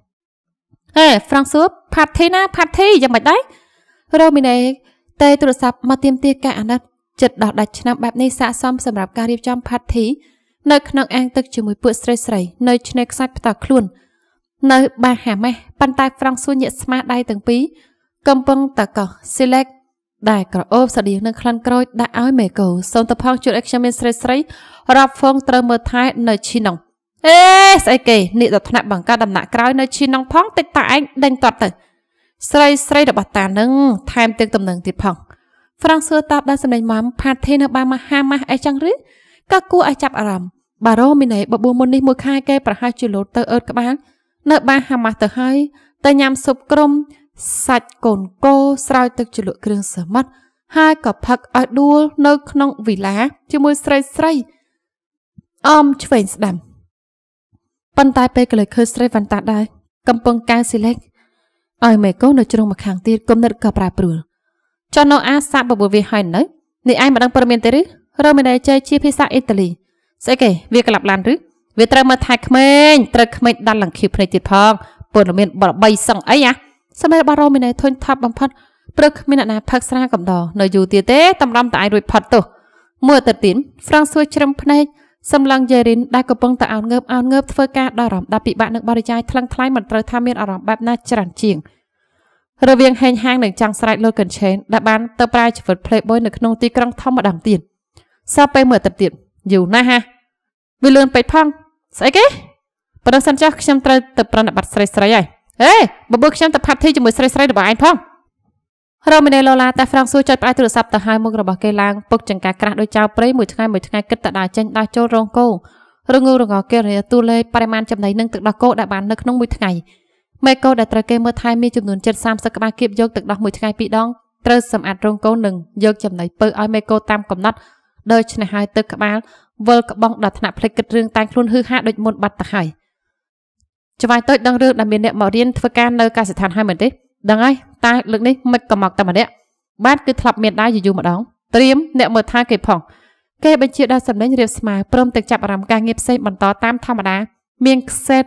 ហេហ្វ្រង់ស៊ូផាធីណាផាធីយ៉ាងម៉េចដែររ៉ូមីណេតេទូរស័ព្ទមកទៀមទាការអាណិតចិត្តដោះដាច់ឆ្នាំបែបនេះស័កសមសម្រាប់ការរៀបចំ ផាធីនៅក្នុងអាងទឹកជាមួយពួកស្រីស្រីនៅឆ្នេរខ្សាច់ផ្ទាល់ខ្លួន នៅបាហាម៉េសប៉ុន្តែហ្វ្រង់ស៊ូញាក់ស្មារដៃទាំងពីរកំពុងតកោះ select ដែលក្រអូបស្តៀងនឹងក្លិនក្រូចដាក់ឲ្យមេកូសូមតផងជួយឲ្យខ្ញុំមានស្រីស្រីរាប់ហ្វងត្រូវមើលថែនៅឈីណុងអេស្អីគេនេះដល់ថ្នាក់បង្កើតដំណាក់ក្រោយនៅឈីណុងផងតិចតាឯងដេញតត់ទៅស្រីស្រីរបស់តានឹងថែមទឹកដំណឹងទៀតផងហ្វ្រង់សួរតាបដល់សម្លេងម៉មផាធីនៅបានមហាម៉ាស់អីចឹងឬក៏គួរឲ្យចាប់អារម្មណ៍បារោមីណៃបបួមុននេះមួយខែគេប្រហែលជាលោតទៅអឺតក្បាលនៅបាហាម៉ាស់ទៅហើយតែញ៉ាំស៊ុបក្រុមសាច់កូនគោស្រោចទឹកជ្រលក់គ្រឿងសមុទ្រហើយក៏ផឹកឲ្យដួលនៅក្នុងវិឡាជាមួយស្រីស្រីអមឆ្វេងស្ដាំប៉ុន្តែពេលក៏លើឃើញស្រីវ៉ាន់តាដែរកំពុងកៅស៊ីលេកឲ្យមេកូននៅជ្រុងម្ខាងទៀតគំនិតក៏ប្រែប្រួលចុះនៅអាសាបបវាហើយនៅនេះឯងមិនដឹងព័ត៌មានទេឬរ៉ូមីណេជ័យជាភាសាអ៊ីតាលីស្អីគេវាក្លាប់ឡានឬវាត្រូវមើលថែក្មេងត្រូវក្មេងដាល់លង្ឃីភ្នែកទៀតផងព័ត៌មានបរបីសឹងអីអាសម្ដីរបស់រ៉ូមីណេធុញថប់បំផុតព្រឹកគ្មានអ្នកណាផឹកស្រាកំដរនៅយូរទៀតទេតម្រាំតែអាចរួចផុតទោះមួយអាទិត្យទៀតហ្វ្រង់សួរជ្រឹមភ្នែកសម្លឹងយេរីនដែលកំពុងតែអោនងើបអោនងើបធ្វើការដល់អារម្មណ៍ដែលពិបាកនឹងបរិយាយថ្លឹងថ្លែងមិនត្រូវថាមានអារម្មណ៍បែបណាច្រើនជាងរវាងហេងហាងនឹងចង់ស្រែកលូកិនឆេនដែលបានទៅប្រាយជីវិត Playboy នៅក្នុងទីក្រុងធំម្ដងទៀតសោះពេលមួយអាទិត្យទៀតយូរណាស់ហាវាលឿនពេកផងស្អីគេប៉ុន្តែសិនចាស់ខ្ញុំត្រូវទៅប្រណិបត្តិស្រីស្រីហើយហេបបួលខ្ញុំទៅផាត់ធីជាមួយស្រីស្រីរបស់ឯងផងរ៉ូមីណេឡូឡាតែហ្វ្រង់ស៊ូចុចផ្ដាច់ទូរស័ព្ទទៅហៅមុខរបស់គេឡើងពុកចង្ការក្រាស់ដោយចៅព្រៃមួយថ្ងៃមួយថ្ងៃគិតតែដើរចេញដើរចូលរោងគោរងូរងគេរាទូលេបរិមាណចំណីនឹងទឹកដោះគោដែលបាននៅក្នុងមួយថ្ងៃមេកោដែលត្រូវគេមើលថែមានចំនួន730ក្បាលគៀបយកទឹកដោះមួយថ្ងៃពីរដងត្រូវសម្អាតរោងកូននិងយកចំណីពៅឲ្យមេកោតាមកំណត់ដោយឆ្នេះហើយទឹកក្បាលវិលក្បងដល់ថ្នាក់ភ្លេចគិតរឿងតែងខ្លួនហឺហាដូចមុនបាត់ទៅហើយច្វាយតូចដឹងរឿងដែលមានអ្នកមករៀនធ្វើការនៅកសិដ្ឋានហើយមែនទេដឹងហើយតែលើកនេះមិនកំមកតែម្នាក់បាទគឺធ្លាប់មានដែរយូរៗម្ដងត្រៀមអ្នកមើលថាគេផងគេបញ្ជាដល់សម្លេងរៀបស្មើព្រមទាំងចាប់អារម្មណ៍ការងារផ្សេងបន្តតាមធម្មតាមានខ្សែត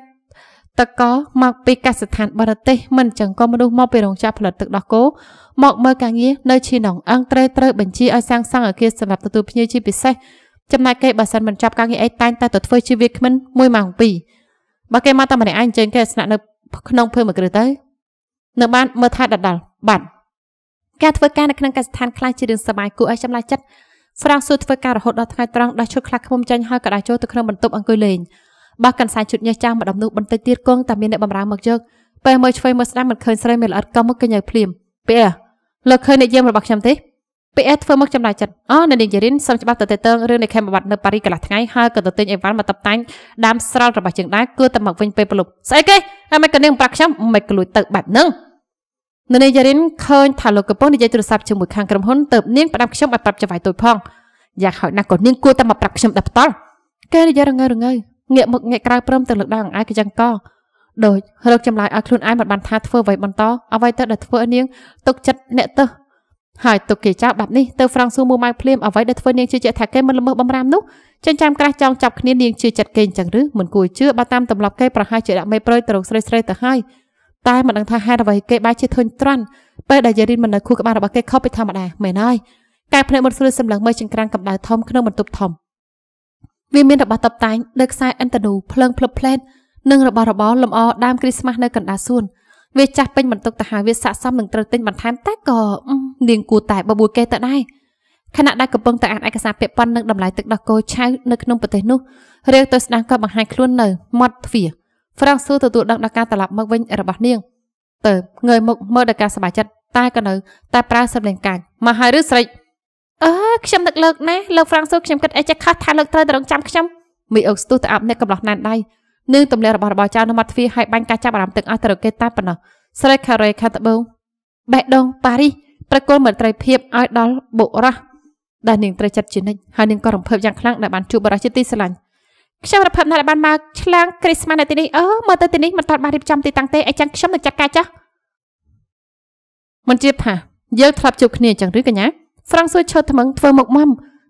កមកពីកសិដ្ឋានបរទេសមិនចឹងក៏មនុស្សមកពីរោងចក្រផលិតទឹកដោះគោមកមើលការងារនៅឈីណុងអឹងត្រូវត្រូវបញ្ជាឲ្យសាងសង់អគារសម្រាប់ទទួលភ្ញៀវជាពិសេសចំណែកគេបើសិនមិនចាប់ការងារអីតែងតែទៅធ្វើជាវាគ្មិន1ម៉ោង2បើគេមកតែម្នាក់ឯងអញ្ជើញគេស្នាក់នៅក្នុងភឿមួយគ្រឹះទៅនៅបាន មើលថែដដាល់បាត់ការធ្វើការនៅក្នុងកសិដ្ឋានខ្លះជារឿងសប្បាយគួរឲ្យចម្លែកចិត្តស្រងសួរធ្វើការរហូតដល់ថ្ងៃត្រង់ដល់ឈុតខ្លះខ្មុំចាញ់ហើយក៏ដាក់ចូលទៅក្នុងបន្ទប់អង្គុយលេងបោះកន្សែងជុតញើសចាស់ម្ដុំនោះបន្តិចទៀតគង់តែមានអ្នកបម្រើមកយកពេលមើលឆ្វេងមើលស្ដាំមិនឃើញស្រីមេល្អិតក៏មកកញ្ញើភ្លាមពេលលើឃើញអ្នកយាមរបស់ខ្ញុំទេ PS ធ្វើមកចំណាយចិត្តអូនៅនាងយរិនសូមច្បាប់ទៅតេតើងរឿងនៃខេមបវត្តនៅប៉ារីកន្លះថ្ងៃហើយក៏ទៅទិញអីវ៉ាន់មកតបតាញ់ដើមស្រោតរបស់ជាងដែរគួរតែមកវិញពេលព្រលប់ស្អីគេហើយមិនក៏នាងប្រាក់ខ្ញុំមិនក៏លួចទៅបែបហ្នឹងនៅនាងយរិនឃើញថាលោកកំពុងនិយាយទូរស័ព្ទជាមួយខាងក្រុមហ៊ុនទៅនាងផ្ដាំខ្ញុំឲ្យប្រាប់ចវាយទួយផងយ៉ាងហោចណាស់ក៏នាងគួរតែមកប្រាប់ខ្ញុំដល់ផ្ទាល់គេនិយាយរងើរងើងាកមកងាកក្រៅព្រមទាំងលើកដៃអង្គឯងក៏យ៉ាងកដូចរកចម្លើយឲ្យខ្លួនឯងមិនបានថាធ្វើអ្វីបន្តអ្វីទៅដែលធ្វើឲ្យនាងទុកចិត្តអ្នកទៅហើយទុកគេចោលបែបនេះទៅហ្វ្រង់ស៊ូមួម៉ៅភ្លាមអ្វីដែលធ្វើនាងជឿជាក់ថាគេមិនល្មើសបំរាមនោះចិញ្ចាំក្រាស់ចង់ចាប់គ្នានាងជឿចិត្តគេអញ្ចឹងឬមិនគួរជឿបើតាមទម្លាប់គេប្រហែលជាដាក់មេប្រយទៅរកស្រីស្រីទៅហើយតែមិនដឹងថាហេតុអ្វីគេបែរជាធុញទ្រាន់ពេលដែលយារីនមិននៅខួរក្បាលរបស់គេខុសពីធម្មតាមែនហើយកែភ្នែកមុនស្រួលសម្លឹងមើលចង្ក្រានកម្ដៅធំក្នុងបន្ទប់ធំវាមានរបស់តបតែងដូចខ្សែអិនតនូភ្លើងភ្លឹបភ្លែតនិងរបស់របរលម្អដើមគ្រីស្មាស់នៅកណ្ដាលសួន។វាចាស់ពេញបន្ទុកទៅហើយវាស័កសមនឹងត្រូវទិញបន្ថែមតែក៏នាងគួរតែបបួលគេទៅដែរខណៈដែលកំពុងតែអានឯកសារពាក់ព័ន្ធនឹងតម្លៃទឹកដោះគោឆៅនៅក្នុងប្រទេសនោះរាងទៅស្ដាំក៏បង្ហាញខ្លួននៅមាត់ទ្វារហ្វ្រង់ស៊ូទទួលដឹងដល់ការត្រឡប់មកវិញរបស់នាងទៅងើយមុខមើលដល់ការសប្បាយចិត្តតែក៏នៅតែប្រើសម្លេងកាញមកហើយឬស្រេចអឺខ្ញុំនឹកលើកណាស់លោកហ្វ្រង់ស៊ូខ្ញុំគិតអីចេះខុសថាលោកត្រូវត្រង់ចាំខ្ញុំមីអុកស្ទុះទៅអាប់អ្នកកំឡោះណានដៃនឹងទម្លាក់របស់របស់ចៅនៅមាត់ទ្វារហើយបាញ់ការចាប់អារម្មណ៍ទឹកអស់ទៅគេតែប៉ុណ្ណោះស្រីខារ៉េខាតបូងបេះដូងប៉ារីសប្រគល់មន្ត្រីភាពឲ្យដល់បុរសដែលនាងត្រូវចិត្តជានិច្ចហើយនាងក៏រំភើបយ៉ាងខ្លាំងដែលបានជួបបុរសជាទីស្រឡាញ់ខ្ញុំរំភើបណាស់ដែលបានមកឆ្លងគ្រីស្មាស់នៅទីនេះអូមើលទៅទីនេះមិនទាន់បានរៀបចំទីតាំងទេអីចឹងខ្ញុំនឹងចាត់ការចាស់មិនជឿថាយើងធ្លាប់ជួបគ្នាអញ្ចឹងឬកញ្ញាស្រង់សួរឈើថ្មឹងធ្វើមុខមុំ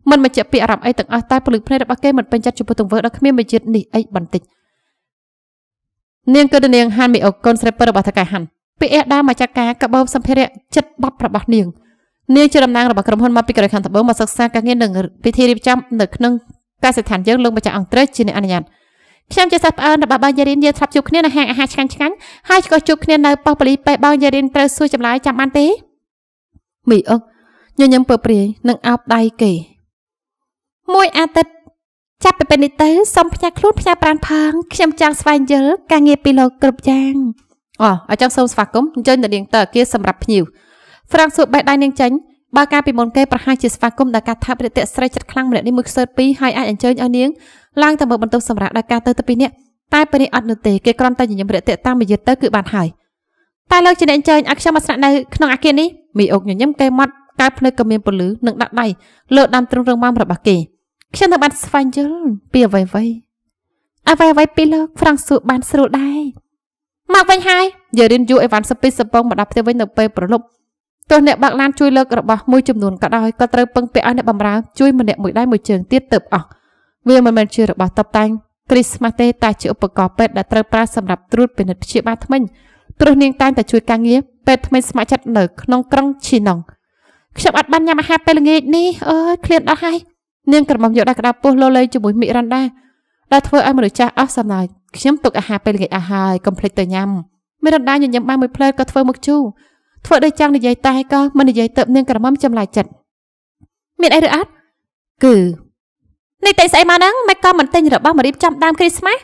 មិនបញ្ជាក់ពីអារម្មណ៍អីទាំងអស់តែពលឹកភ្នែករបស់គេមិនពេញចិត្តចំពោះទង្វើដ៏គ្មានមយិទ្ធនេះអីបន្តិចនាងគឺនាងហានមីអូកូនស្រីពើរបស់តកែហាន់ពាក្យអះដើមមកចាក់ការកបោបសម្ភារៈចិត្តបប់របស់ នាងនាងជាតំណាងរបស់ក្រុមហ៊ុនមកពីកូរ៉េខាងត្បូងមកសិក្សាការងារនឹងពិធីរៀបចំនៅក្នុងកសិដ្ឋានយើងលោកម្ចាស់អង់គ្លេសជាអ្នកអនុញ្ញាតខ្ញុំជាសិស្សប្អូនរបស់បងយារិនយើងធ្លាប់ជួបគ្នានៅហាងអាហារឆ្ងាញ់ឆ្ងាញ់ហើយក៏ជួបគ្នានៅប៉ុស្តិ៍ប៉ូលីសពេលបងយារិនត្រូវសួរចម្លើយចាំបានទេមីអឹកញញឹមពើព្រាយនឹងអោបដៃគេមួយអាទិត្យចាប់ពីពេលនេះទៅសូមផ្ញើខ្លួនផ្ញើប្រាណផងខ្ញុំចង់ស្វែងយល់ការងារពីលោកគ្រប់យ៉ាងអូអញ្ចឹងសូមស្វាគមន៍អញ្ជើញទៅនាងទៅអគារសម្រាប់ភ្ញៀវហ្វ្រាំងសួរបេះដៃនាងចេញបើការពីមុនគេប្រហែលជាស្វាគមន៍ដល់ការថាប្រតិស្រីចិត្តខ្លាំងម្នាក់នេះមួយខ្សែពីរហើយអាចអញ្ជើញឲ្យនាងឡើងទៅមើលបន្ទប់សម្រាប់ដល់ការទៅទៅពីនេះតែពេលនេះអត់នោះទេគេគ្រាន់តែញញឹមរយៈតាមមួយយឺតទៅគឺបានហើយតែលោកជាអ្នកអញ្ជើញឲ្យខ្ញុំមកស្នាក់នៅក្នុងអាគារនេះមីអុកញញឹមគេម៉ត់កៅភ្នែកក៏មានពលឺនិងដាក់ដៃលើដើមទ្រុងរឹងមាំរបស់គេខ្ញុំនៅបានស្វែងយល់ពីអ្វីអ្វីអ្វីអ្វីពីលោកហ្វ្រង់សួរបានស្រួលដែរមកវិញហើយយារិនយូអីវ៉ាន់សពីសពងមកដល់ផ្ទះវិញនៅពេលប្រលប់ទោះអ្នកបាក់ឡានជួយលើករបស់មួយចំនួនក៏ដោយក៏ត្រូវពឹងពាក់ឲ្យអ្នកបម្រើជួយម្នាក់មួយដៃមួយជើងទៀតទៅអស់វាមិនមែនជារបស់តបតែងគ្រីស្មាស់ទេតែជាឧបករណ៍ពេទ្យដែលត្រូវប្រើសម្រាប់ត្រួតពិនិត្យព្យាបាលថ្មិញព្រោះនាងតែងតែជួយការងារពេទ្យថ្មិញស្ម័គ្រចិត្តនៅក្នុងក្រុងឈីណុងខ្ញុំអត់បានញ៉ាំអាហារពេលល្ងាចនេះអើយឃ្លានដល់ហើយនាងក្រមុំយកដៃក្តៅពោះលោលេងជាមួយមីរ៉ាន់ដាដែលធ្វើឲ្យមនុស្សចាស់អស់សំណើចខ្ញុំទុកអាហារពេលល្ងាចអស់ហើយកុំភ្លេចទៅញ៉ាំមីរ៉ាន់ដាញញឹមបានមួយផ្លែក៏ធ្វើមកជូរធ្វើដូចចង់និយាយតែក៏មិននិយាយទៅនាងក្រមុំចម្លែកចិត្តមានអីឬអត់គឺនេះតែស្អីមកហ្នឹងមិនក៏មិនទិញរបស់មករៀបចំដើមគ្រីស្មាស់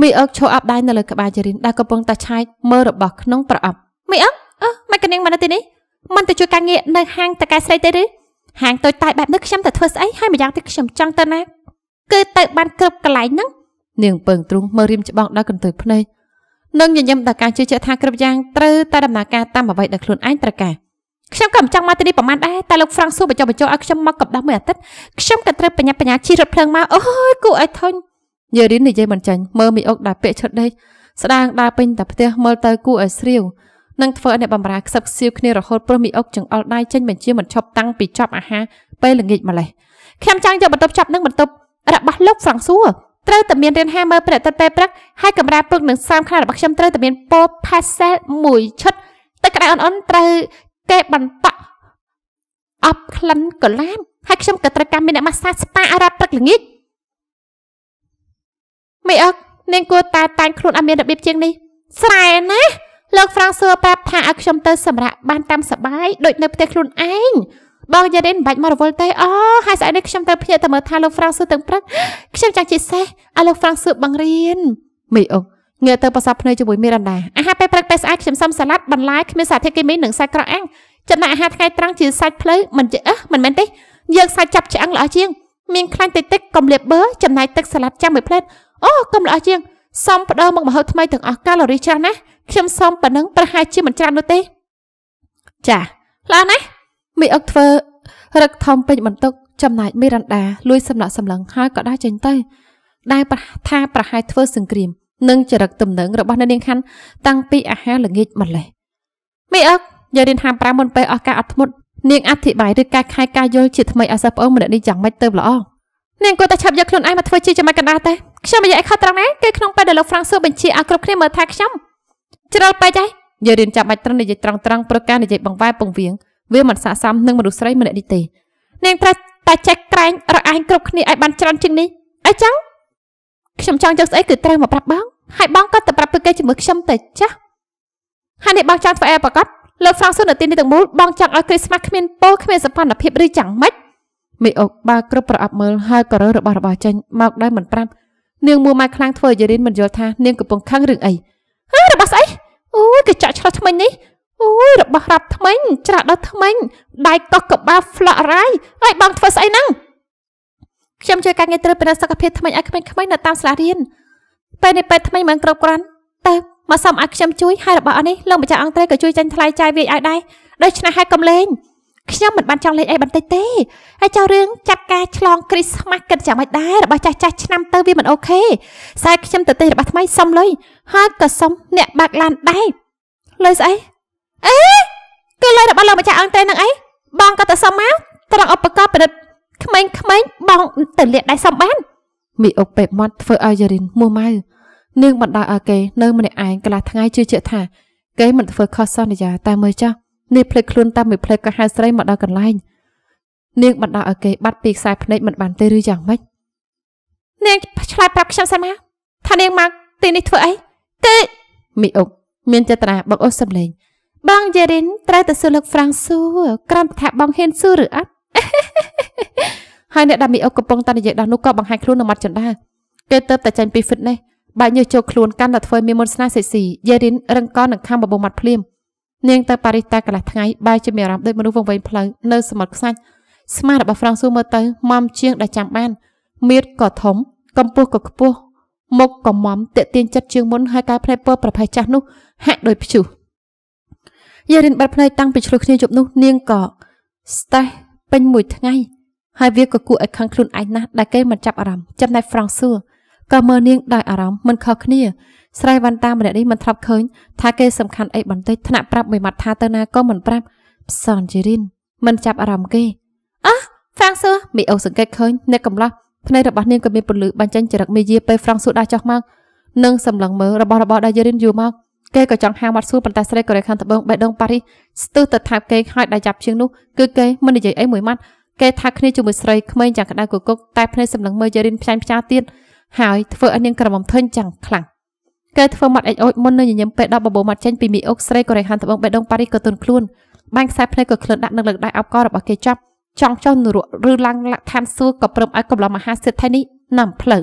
មីអឹកឈរអាប់ដៃនៅលើក្បាលចរិនដែលកំពុងតែឆែកមើលរបស់ក្នុងប្រអប់មីអឹកអឺមិនកនាងមកនៅទីនេះមិនទៅជួយការងារនៅហាងតកែស្រីទេឬហាងតូចតាចបែបនេះខ្ញុំទៅធ្វើស្អីហើយម្យ៉ាងទៀតខ្ញុំចង់ទៅណាគឺទៅបានគ្រប់កន្លែងហ្នឹងនាងពឹងទ្រូងមើលរៀមច្បងដល់កន្ទុយភ្នែកនិងញញឹមដល់ការជឿជាក់ថាគ្រប់យ៉ាងត្រូវតែដំណើរការតាមអ្វីដែលខ្លួនឯងត្រូវការខ្ញុំក៏មិនចង់មកទីនេះប្រហែលដែរតែលោកហ្វ្រង់សួរបញ្ចុះបញ្ចោឲ្យខ្ញុំមកកម្ដៅមួយអាទិត្យខ្ញុំក៏ត្រូវបញ្ញាបញ្ញាជិះរថភ្លើងមកអូយគូឲ្យធុញយារិននិយាយមិនចាញ់មើលមីអុកដែលពាក់ឈុតដេកស្ដាងដើរពេញតែផ្ទះមើលទៅគូឲ្យស្រាវនិងធ្វើឲ្យអ្នកបម្រើខ្សឹបខ្សៀវគ្នារហូតព្រោះមីអុកចង្អុលដៃចេញបញ្ជាមិនឈប់តាំងពីចប់អាហារពេលល្ងាចម្លេះខ្ញុំចង់យកបន្ទប់ចាប់នឹងបន្ទប់របស់លោកហ្វ្រង់ស៊ូត្រូវតែមានរៀនហាមើលព្រះអាទិត្យពេលព្រឹកហើយកម្រាលពឹកនឹងសាមខ្នាតរបស់ខ្ញុំត្រូវតែមានពោផាសែលមួយឈុតទឹកក្តៅអន់អន់ត្រូវគេបន្តក់អប់ក្លិនកលាមហើយខ្ញុំក៏ត្រូវការមានអ្នកម៉ាស្សាស្ប៉ាអារ៉ាប់ព្រឹកល្ងាចមីអឹកនាងគួរតែតែងខ្លួនឲ្យមានរបៀបជាងនេះស្រែណាលោកហ្វ្រង់សួរប៉ាប់ថាឲ្យខ្ញុំទៅសម្រាប់បានតាមសបាយដូចនៅផ្ទះខ្លួនឯងបងយារិនមិនបាច់មករវល់ទេអូហើយស្អែកនេះខ្ញុំទៅភ្ញាក់ទៅមើលថាលោកហ្វ្រង់សួរទាំងព្រឹកខ្ញុំចង់ជិះសេះឲ្យលោកហ្វ្រង់សួរបង្រៀនមីអូងាកទៅប្រសាភ្នែកជាមួយមីរ៉ាន់ដាអាហារពេលព្រឹកពេលស្អែកខ្ញុំសុំសាឡាត់បន្លែគ្មានសារធាតុគីមីនិងសាច់ក្រកអាំងចំណែកអាហារថ្ងៃត្រង់ជាសាច់ភ្លៅមិនចេះអឺមិនមែនទេយើងសាច់ចាប់ឆ្អឹងល្អជាងមានខ្លាញ់តិចតិចកុំលាបប៊ឺចំណាយទឹកសាឡាត់ចាំមួយផ្លែតអូកុំល្អជាងសុំបដូរមកម្ហូបថ្មីទាំងអស់កាឡូរីច្រើនណាស់ខ្ញុំសុំប៉ុណ្ណឹងប្រហែលជាមិនច្រើននោះទេចាឡាណាមីអុកធ្វើរឹកធំពេញបន្ទុកចំណាយមីរ៉ាន់ដាលួយសម្លក់សម្លឹងហើយក៏ដើរចេញទៅដែលថាប្រហែលធ្វើសង្គ្រាមនិងចរិតទំនឹងរបស់នៅនាងខាន់តាំងពីអាហារល្ងាចម្លេះមីអុកយាយរៀនហាមប្រាមុនពេលអស់ការអត់ធ្មត់នាងអធិប្បាយឬកែខែការយល់ជាថ្មីឲ្យសិស្សប្អូនម្នាក់នេះយ៉ាងម៉េចទៅល្អនាងគាត់តែឆាប់យកខ្លួនឯងមកធ្វើជាចំណេះកណ្ដាលតែខ្ញុំមិនយកឲ្យខុសត្រង់ណាគឺក្នុងពេលដែលលោកហ្វ្រាំងស៊ូបញ្ជាឲ្យគ្រប់គ្នាមើលថែខ្ញុំជ្រុលពេកហើយយាយរៀនចាំបាច់ត្រឹមនិយាយត្រង់ត្រង់ប្រការនិយាយបង្វែរពងវៀងវាមិនស័ក្តិសមនឹងមនុស្សស្រីម្នាក់នេះទេនាងត្រូវតែចេះក្រែងរអែងគ្រប់គ្នាឲ្យបានច្រើនជាងនេះអីចឹងខ្ញុំចង់យកស្អីគឺត្រូវមកប្រាប់បងហើយបងក៏ទៅប្រាប់ពួកគេជាមួយខ្ញុំទៅចាស់ហើយនេះបងចង់ធ្វើអីប្រកាសលោកហ្វ្រង់ស៊ុននៅទីនេះទាំងមូលបងចង់ឲ្យគ្រីស្មាស់គ្មានពោគ្មានសព្វនភាពឬយ៉ាងម៉េចមេអុកបើគ្រប់ប្រអប់មើលហើយក៏រើរបស់របស់ចេញមកដោយមិនប្រាប់នាងមួម៉ៅខ្លាំងធ្វើឲ្យយរិនមិនយល់ថានាងកំពុងខឹងរឿងអីហឺរបស់ស្អីអូយកញ្ចក់ឆ្លោះថ្មិញនេះអូយរបស់រាប់ថ្មិញច្រាស់ដល់ថ្មិញដៃកោះកបាផ្លក់រាយហើយបងធ្វើស្អីហ្នឹងខ្ញុំជួយការងារត្រួតពិនិត្យសុខភាពថ្មិញឲ្យក្មេងៗនៅតាមសាលារៀនពេលនេះពេទ្យថ្មិញមិនគ្រប់គ្រាន់តើមកសុំឲ្យខ្ញុំជួយហើយរបស់អស់នេះលោកម្ចាស់អង្គត្រីក៏ជួយចាញ់ថ្លៃចាយវាយឲ្យដែរដូច្នេះហើយកុំលេងខ្ញុំមិនបានចង់លេងអីបន្តិចទេហើយចោះរឿងចាប់ការឆ្លងគ្រីស្មាស់គិតយ៉ាងម៉េចដែររបស់ចាស់ចាស់ឆ្នាំទៅវាមិនអូខេខ្សែខ្ញុំទៅទិញរបស់ថ្មីសុំលុយហើយក៏សុំអ្នកបើកឡានដែរលុយស្អីអេគឺលុយរបស់លោកម្ចាស់អង្គទេនឹងអីបងក៏ទៅសុំមកត្រង់ឧបករណ៍ប្រឌិតក្មេងក្មេងបងទៅលាក់ដៃសុំបានមីអុកពេបមាត់ធ្វើឲ្យយារិនមួម៉ៅនាងបណ្ដោយឲ្យគេនៅម្នាក់ឯងកន្លះថ្ងៃជឿជាក់ថាគេមិនធ្វើខុសសន្យាតែមើលចាស់នាងភ្លេចខ្លួនតាមមួយភ្លែកក៏ហៅស្រីមកដល់កន្លែងនាងបណ្ដោះឲ្យគេបាត់ពីខ្សែភ្នែកមិនបានទេឬយ៉ាងម៉េចនាងឆ្លើយប្រាប់ខ្ញុំសិនមកថានាងមកទីនេះធ្វើអីទេមីអុកមានចេតនាបង្អស់សម្លេង បងយេរិនត្រូវទៅសួរលោកហ្វ្រាំងស៊ូក្រំថាបងហ៊ានស៊ូឬអត់ហើយអ្នកដែលមីអុកកំពុងតែនិយាយដល់នោះក៏បង្ហាញខ្លួននៅមាត់ចន្ទាគេទៅតែចាញ់ពី fitness បែកញើសចូលខ្លួនកាន់តែធ្វើមានមុនស្នេហ៍សេស៊ីយេរិនរឹងកោនឹងខំបបោមាត់ភ្លាមនាងទៅប៉ារីសតែកន្លះថ្ងៃបែរជាមានអារម្មណ៍ដូចមនុស្សវង្វេងផ្លូវនៅសមុទ្រខ្សាច់ស្មារបស់ហ្វ្រង់ស៊ូមើលទៅមុំជាងដែលចាំបានមៀតក៏ធំកម្ពស់ក៏ខ្ពស់មុខក៏មុំតេទៀងចិត្តជាងមុនហើយការភ្នែកពណ៌ប្រផេះចាស់នោះហាក់ដូចព្យុះយារិនបាត់ភ្នែកតាំងពីឆ្លុះគ្នាយប់នោះនាងក៏ស្តេះពេញមួយថ្ងៃ ហើយវាក៏គួរឲ្យខឹងខ្លួនឯងណាស់ដែលគេមិនចាប់អារម្មណ៍ចំណែកហ្វ្រង់ស៊ូក៏មើលនាងដោយអារម្មណ៍មិនខុសគ្នាស្រែវ៉ាន់តាម្នាក់នេះមិនធ្លាប់ឃើញថាគេសំខាន់អីបន្តិចថ្នាក់ប្រាប់មួយម៉ាត់ថាទៅណាក៏មិនប្រាប់ផ្សនជីរិនមិនចាប់អារម្មណ៍គេអះហ្វ្រាំងសឺមីអូសង្កេតឃើញអ្នកកំឡោះភ្នែករបស់នាងក៏មានពន្លឺបញ្ចេញចរិតមេយាពេលហ្វ្រាំងសឺដាស់ចុះមកនិងសម្លឹងមើលរបស់របរដែលយេរិនយូរមកគេក៏ចង់ហាមាត់សួរប៉ុន្តែស្រីកូរ៉េខាងត្បូងបេះដូងប៉ារីសស្ទើរទៅថាបគេហើយដែលចាប់ជាងនោះគឺគេមិននិយាយអីមួយម៉ាត់គេថាគ្នាជាមួយស្រីក្មេងយ៉ាងក្តៅគគុកតែភ្នែកសម្លឹងមើលយេរិនផ្សាញ់ផ្សាទៀតហើយធ្វើឲ្យនាងក្រមុំធិញយ៉ាងខ្លាំងគេធ្វើមាត់អេចអូចមុននឹងញញឹមពេកដល់បបោមាត់ចេញពីមីអុកស្រីកូរ៉េហានត្បូងបេះដូងប៉ារីសក៏ទន់ខ្លួនបាញ់ខ្សែភ្នែកក៏ឃ្លឿនដាក់នឹងលើកដៃអបករបស់គេចាប់ចង់ចុះនរកឬឡើងលក្ខឋានសួគ៌ក៏ព្រមឲ្យកំឡុងមហាសិទ្ធិនេះនាំផ្លូវ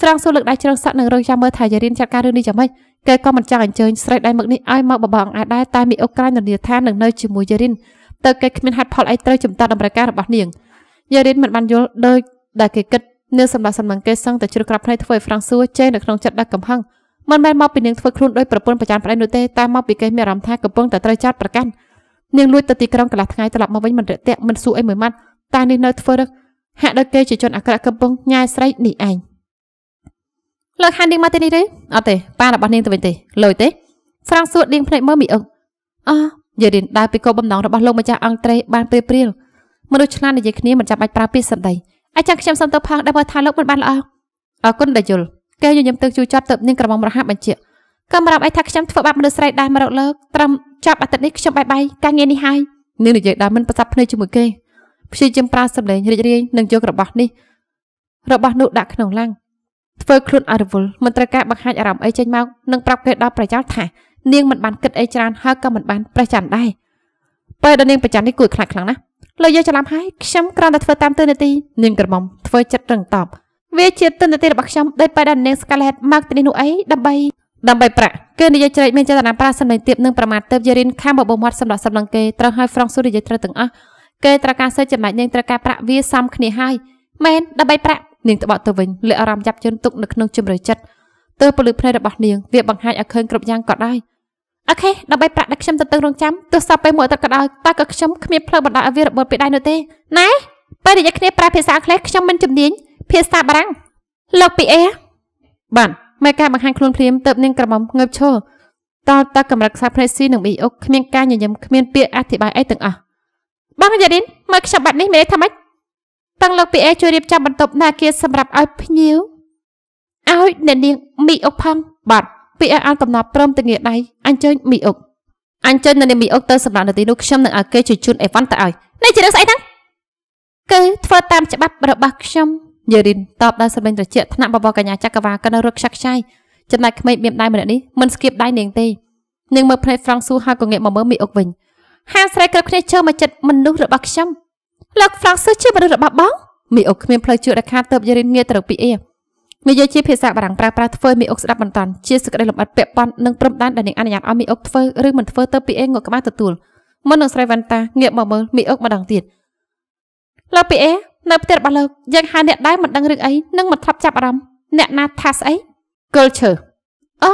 ស្រង់សួរលើកដៃជ្រឹងសក់នឹងរងចាំមើលថាយារៀនចាត់ការរឿងនេះយ៉ាងម៉េចគេក៏មិនចង់អញ្ជើញស្រីដៃមកនេះឲ្យមកបបងអាដែរតែមីអុកក្រាញនរាថានឹងនៅជាមួយយារិនទៅគេគ្មានហេតុផលអីត្រូវចំតាតម្រូវការរបស់នាងយារិនមិនបានយល់ដូចដែលគេគិតនាងសម្រាប់សំឡឹងគេសឹងតែជ្រឹកក្រាប់ភ្នែកធ្វើឲ្យហ្វ្រង់សួរចេះនៅក្នុងចិត្តដាក់កំហឹងមិនមែនមកពីនាងធ្វើខ្លួនដោយប្រពន្ធប្រចាំប្តីនោះទេតែមកពីគេមានអារម្មណ៍ថាកំពុងតែត្រូវចោតប្រកាន់នាងលួចទៅទីក្រុងកន្លះថ្ងៃត្រឡប់មកវិញមិនរាក់ទាក់មិនសួរអីមួយម៉ាត់តែនេះនៅធ្វើរឹកហាក់ដូចគេជាជនអាក្រក់កំពុងញ៉ែស្រែកនេះឯងលោកហានឌីងមកទីនេះទេអត់ទេប៉ារបស់នាងទៅវិញទេលុយទេស្រង់សួតដៀងភ្នែកមើលមីអឹកអោះយារិនដើរពីគោបំណងរបស់លោកម្ចាស់អង់ត្រេបានព្រាលព្រាលមនុស្សឆ្លាតនិយាយគ្នាមិនចាំបាច់ប្រើពាក្យសម្ដីអាចចាំខ្ញុំសុំទៅផងដែលបើថាលោកមិនបានល្អអរគុណដែលយល់កែវញញឹមទឹកជូរចត់ទៅនាងក្រមុំរហ័សបញ្ជាក់កាមេរ៉ាឯងថាខ្ញុំធ្វើបាបមនុស្សស្រីដែរមករកលើកត្រឹមចាប់អាទិត្យនេះខ្ញុំបាយបាយការងារនេះហើយនាងនិយាយដែរមិនប្រសពភ្នែកជាមួយគេព្យាយាមប្រើសម្លេងរីករាយនឹងយករបស់នេះរបស់នោះដាក់ក្នុងឡាំងធ្វើខ្លួនអរវល់មិនត្រូវការបង្ហាញអារម្មណ៍អីចេញមកនឹងប្រាប់គេដល់ប្រយោជន៍ថានាងមិនបានគិតអីច្រើនហើយក៏មិនបានប្រចាំដែរពេលដែលនាងប្រចាំនេះគួរខ្លាចខ្លាំងណាស់លើយើងច្រឡំហើយខ្ញុំគ្រាន់តែធ្វើតាមទិន្នទីនាងក្រមុំធ្វើចិត្តរឹងតប់វាជាទិន្នន័យរបស់ខ្ញុំដែលបែរដល់នាង Scarlet មកទីនេះនោះអីដើម្បីដើម្បីប្រាក់គេនិយាយជ្រែកមានចេតនាប្រាស្រ័យទៀបនិងប្រមាថទៅយេរិនខាំបបោមាត់សម្រាប់សម្លឹងគេត្រូវឲ្យហ្វ្រង់ស៊ូនិយាយត្រូវទាំងអស់គេត្រូវការសិទ្ធិចំណាយនាងត្រូវការប្រាក់វាសំគ្នាហើយមែនដើម្បីប្រាក់នាងត្បកទៅវិញលាអារម្មណ៍ចាប់ជន់ទុកនៅក្នុងជំរឿចិត្តទើបពលិភ្នែករបស់នាងវាបង្ហាញឲ្យឃើញគ្រប់យ៉ាងក៏ដែរអូខេដើម្បីប្រាក់ដែលខ្ញុំទៅតឹងរងចាំទោះសពពេលមួយទឹកក៏ដោយតែក៏ខ្ញុំគ្មានផ្លូវបណ្ដោះឲ្យវារបត់ពីដៃនោះទេណែពេលនិយាយគ្នាប្រើភាសាអង់គ្លេសខ្ញុំមិនជំនាញភាសាបារាំងលោកពីអេបាទមេការបង្ហាញខ្លួនភ្លាមទៅនាងក្រមុំងើបឈរតតតកម្រិតខ្សែភ្នែកស៊ីនឹងអ៊ីអុកគ្មានការញញឹមគ្មានពាក្យអធិប្បាយអីទាំងអស់បងយ៉ារីនមើលខ្ញុំបាត់នេះមានន័យថាម៉េចតាំងលោកពីអេជួយរៀបចំបន្ទប់ណាគាសម្រាប់ឲ្យភ្ញៀវឲ្យអ្នកនាងមីអុកផងបាទពីអេអានតំណប់ព្រមទៅងារដៃអញ្ជើញមីអុកអញ្ជើញនៅនាងមីអុកទៅសម្រាប់នៅទីនោះខ្ញុំនឹងឲ្យគេជួយជូនអេវ៉ាន់ទៅឲ្យនេះជារឿងស្អីហ្នឹងគឺ ធ្វើតាមច្បាប់របស់ខ្ញុំយេរីនតបដោយសម្លេងត្រជាក់ថ្នាក់បបកញ្ញាចក្រវាកិនរត់ខ្ចាក់ខ្ចាយចំណែកក្មេងមានដៃម្នាក់នេះមិនស្គៀបដៃនាងទេនាងមើលភ្នែកហ្វ្រង់ស៊ូហើយក៏ងាកមកមើលមីអុកវិញហាស្រីក្រឹបគ្នាជើមកចិត្តមនុស្សរបស់ខ្ញុំលោកហ្វ្រង់ស៊ូជាមនុស្សរបស់បងមីអុកគ្មានផ្លូវជួរដាច់ខាតទៅយេរីនងាកទៅរកពីអេនិយាយជាភាសាបារាំងប្រើប្រាស់ធ្វើមីអុកស្ដាប់មិនតាន់ជាសេចក្តីលម្អិតពាក់ព័ន្ធនឹងព្រំដែនដែលនាងអនុញ្ញាតឲ្យមីអុកធ្វើឬមិនធ្វើទៅពីអេងក់ក្បាលទទួលមុននឹងស្រីវ៉ាន់តាងាកមកមើលមីអុកម្ដងទៀតលោកពីអេនៅផ្ទះរបស់លោកយើងហៅអ្នកដែរមិនដឹងរឿងអីនឹងមិនថប់ចាប់អារម្មណ៍អ្នកណាថាស្អីកុលឈើអូ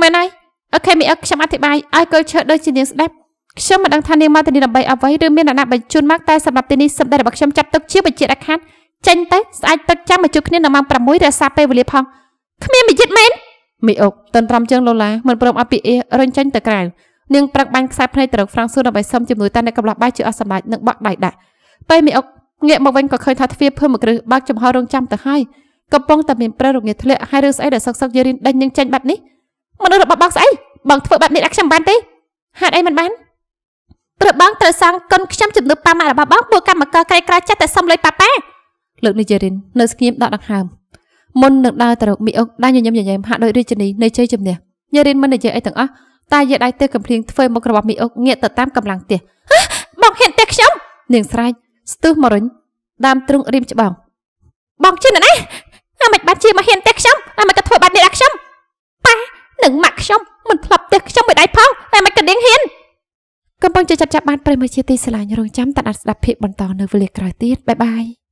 មែនហើយអូខេមីអឹកខ្ញុំអធិប្បាយឲ្យកុលឈើដូចជានាងស្ដាប់ខ្ញុំមិនដឹងថានាងមកទីនេះដើម្បីអ្វីឬមានអ្នកណាបញ្ជូនមកតែសម្រាប់ទីនេះសម្ដីរបស់ខ្ញុំចាត់ទុកជាបញ្ជាដាច់ខាតចេញទៅស្អាតទឹកចាំមកជួបគ្នានៅម៉ោង6រក្សាពេលវេលាផងគ្មានវិយិតមែនមីអុកតន្ត្រាំជើងលូឡាមិនព្រមអពីអេរុញចេញទៅក្រៅនាងប្រឹកបាញ់ខ្សែភ្នែកត្រង់ហ្វ្រង់ស៊ូដើម្បីសុំជំនួយតែអ្នកកំឡោះបាយជឿអស់សម្ដេចនឹងបាក់ដៃដាក់ពេលមីអុកងាកមកវិញក៏ឃើញថាទ្វារភូមិគ្រឹះបើកចំហររងចាំទៅហើយកំពុងតែមានប្រិយរងាធ្លាក់ហើយរឿងស្អីដែលសឹកសឹកយារិនដេញនឹងចេញបាត់នេះមនុស្សរបស់បងស្អីបងធ្វើបែបនេះដាក់ខ្ញុំបានទេហេតុអីមិនបានព្រះបងត្រូវសាងគុណខ្ញុំជំនួសប៉ាម៉ារបស់បងពួកកម្មករក្រៃក្រៅចិត្តតែសុំលុយប៉ាប៉ាលោកនេះយារិននៅស្ងៀមដកដង្ហើមមុននឹងដើរទៅរកមីអុកដែលញញឹមញញែមហាក់ដោយរាជនីនៃជ័យជំនះយារិនមិននិយាយអីទាំងអស់តែយាយដៃទើកំភ្លៀងធ្វើមុខរបស់មីអុកងាកទៅតាមកម្លាំងទះបងហ៊ានទះខ្ញុំនាងស្រែកស្ទុះមរិញដើមទ្រុងរៀមច្បងបងជិះណាអាមិនបានជិះមកហ៊ានទេខ្ញុំអាមិនក៏ធ្វើបាត់នេះដល់ខ្ញុំប៉ានឹងម៉ាក់ខ្ញុំមិនផ្លាប់ទេខ្ញុំមិនដៃផងអាមិនក៏នាងហ៊ានកំពុងជាចាប់ចាប់បានប្រិមជាទីស្រឡាញ់រងចាំតាត់ស្ដាប់ភាកបន្តនៅវេលាក្រោយទៀតបាយបាយ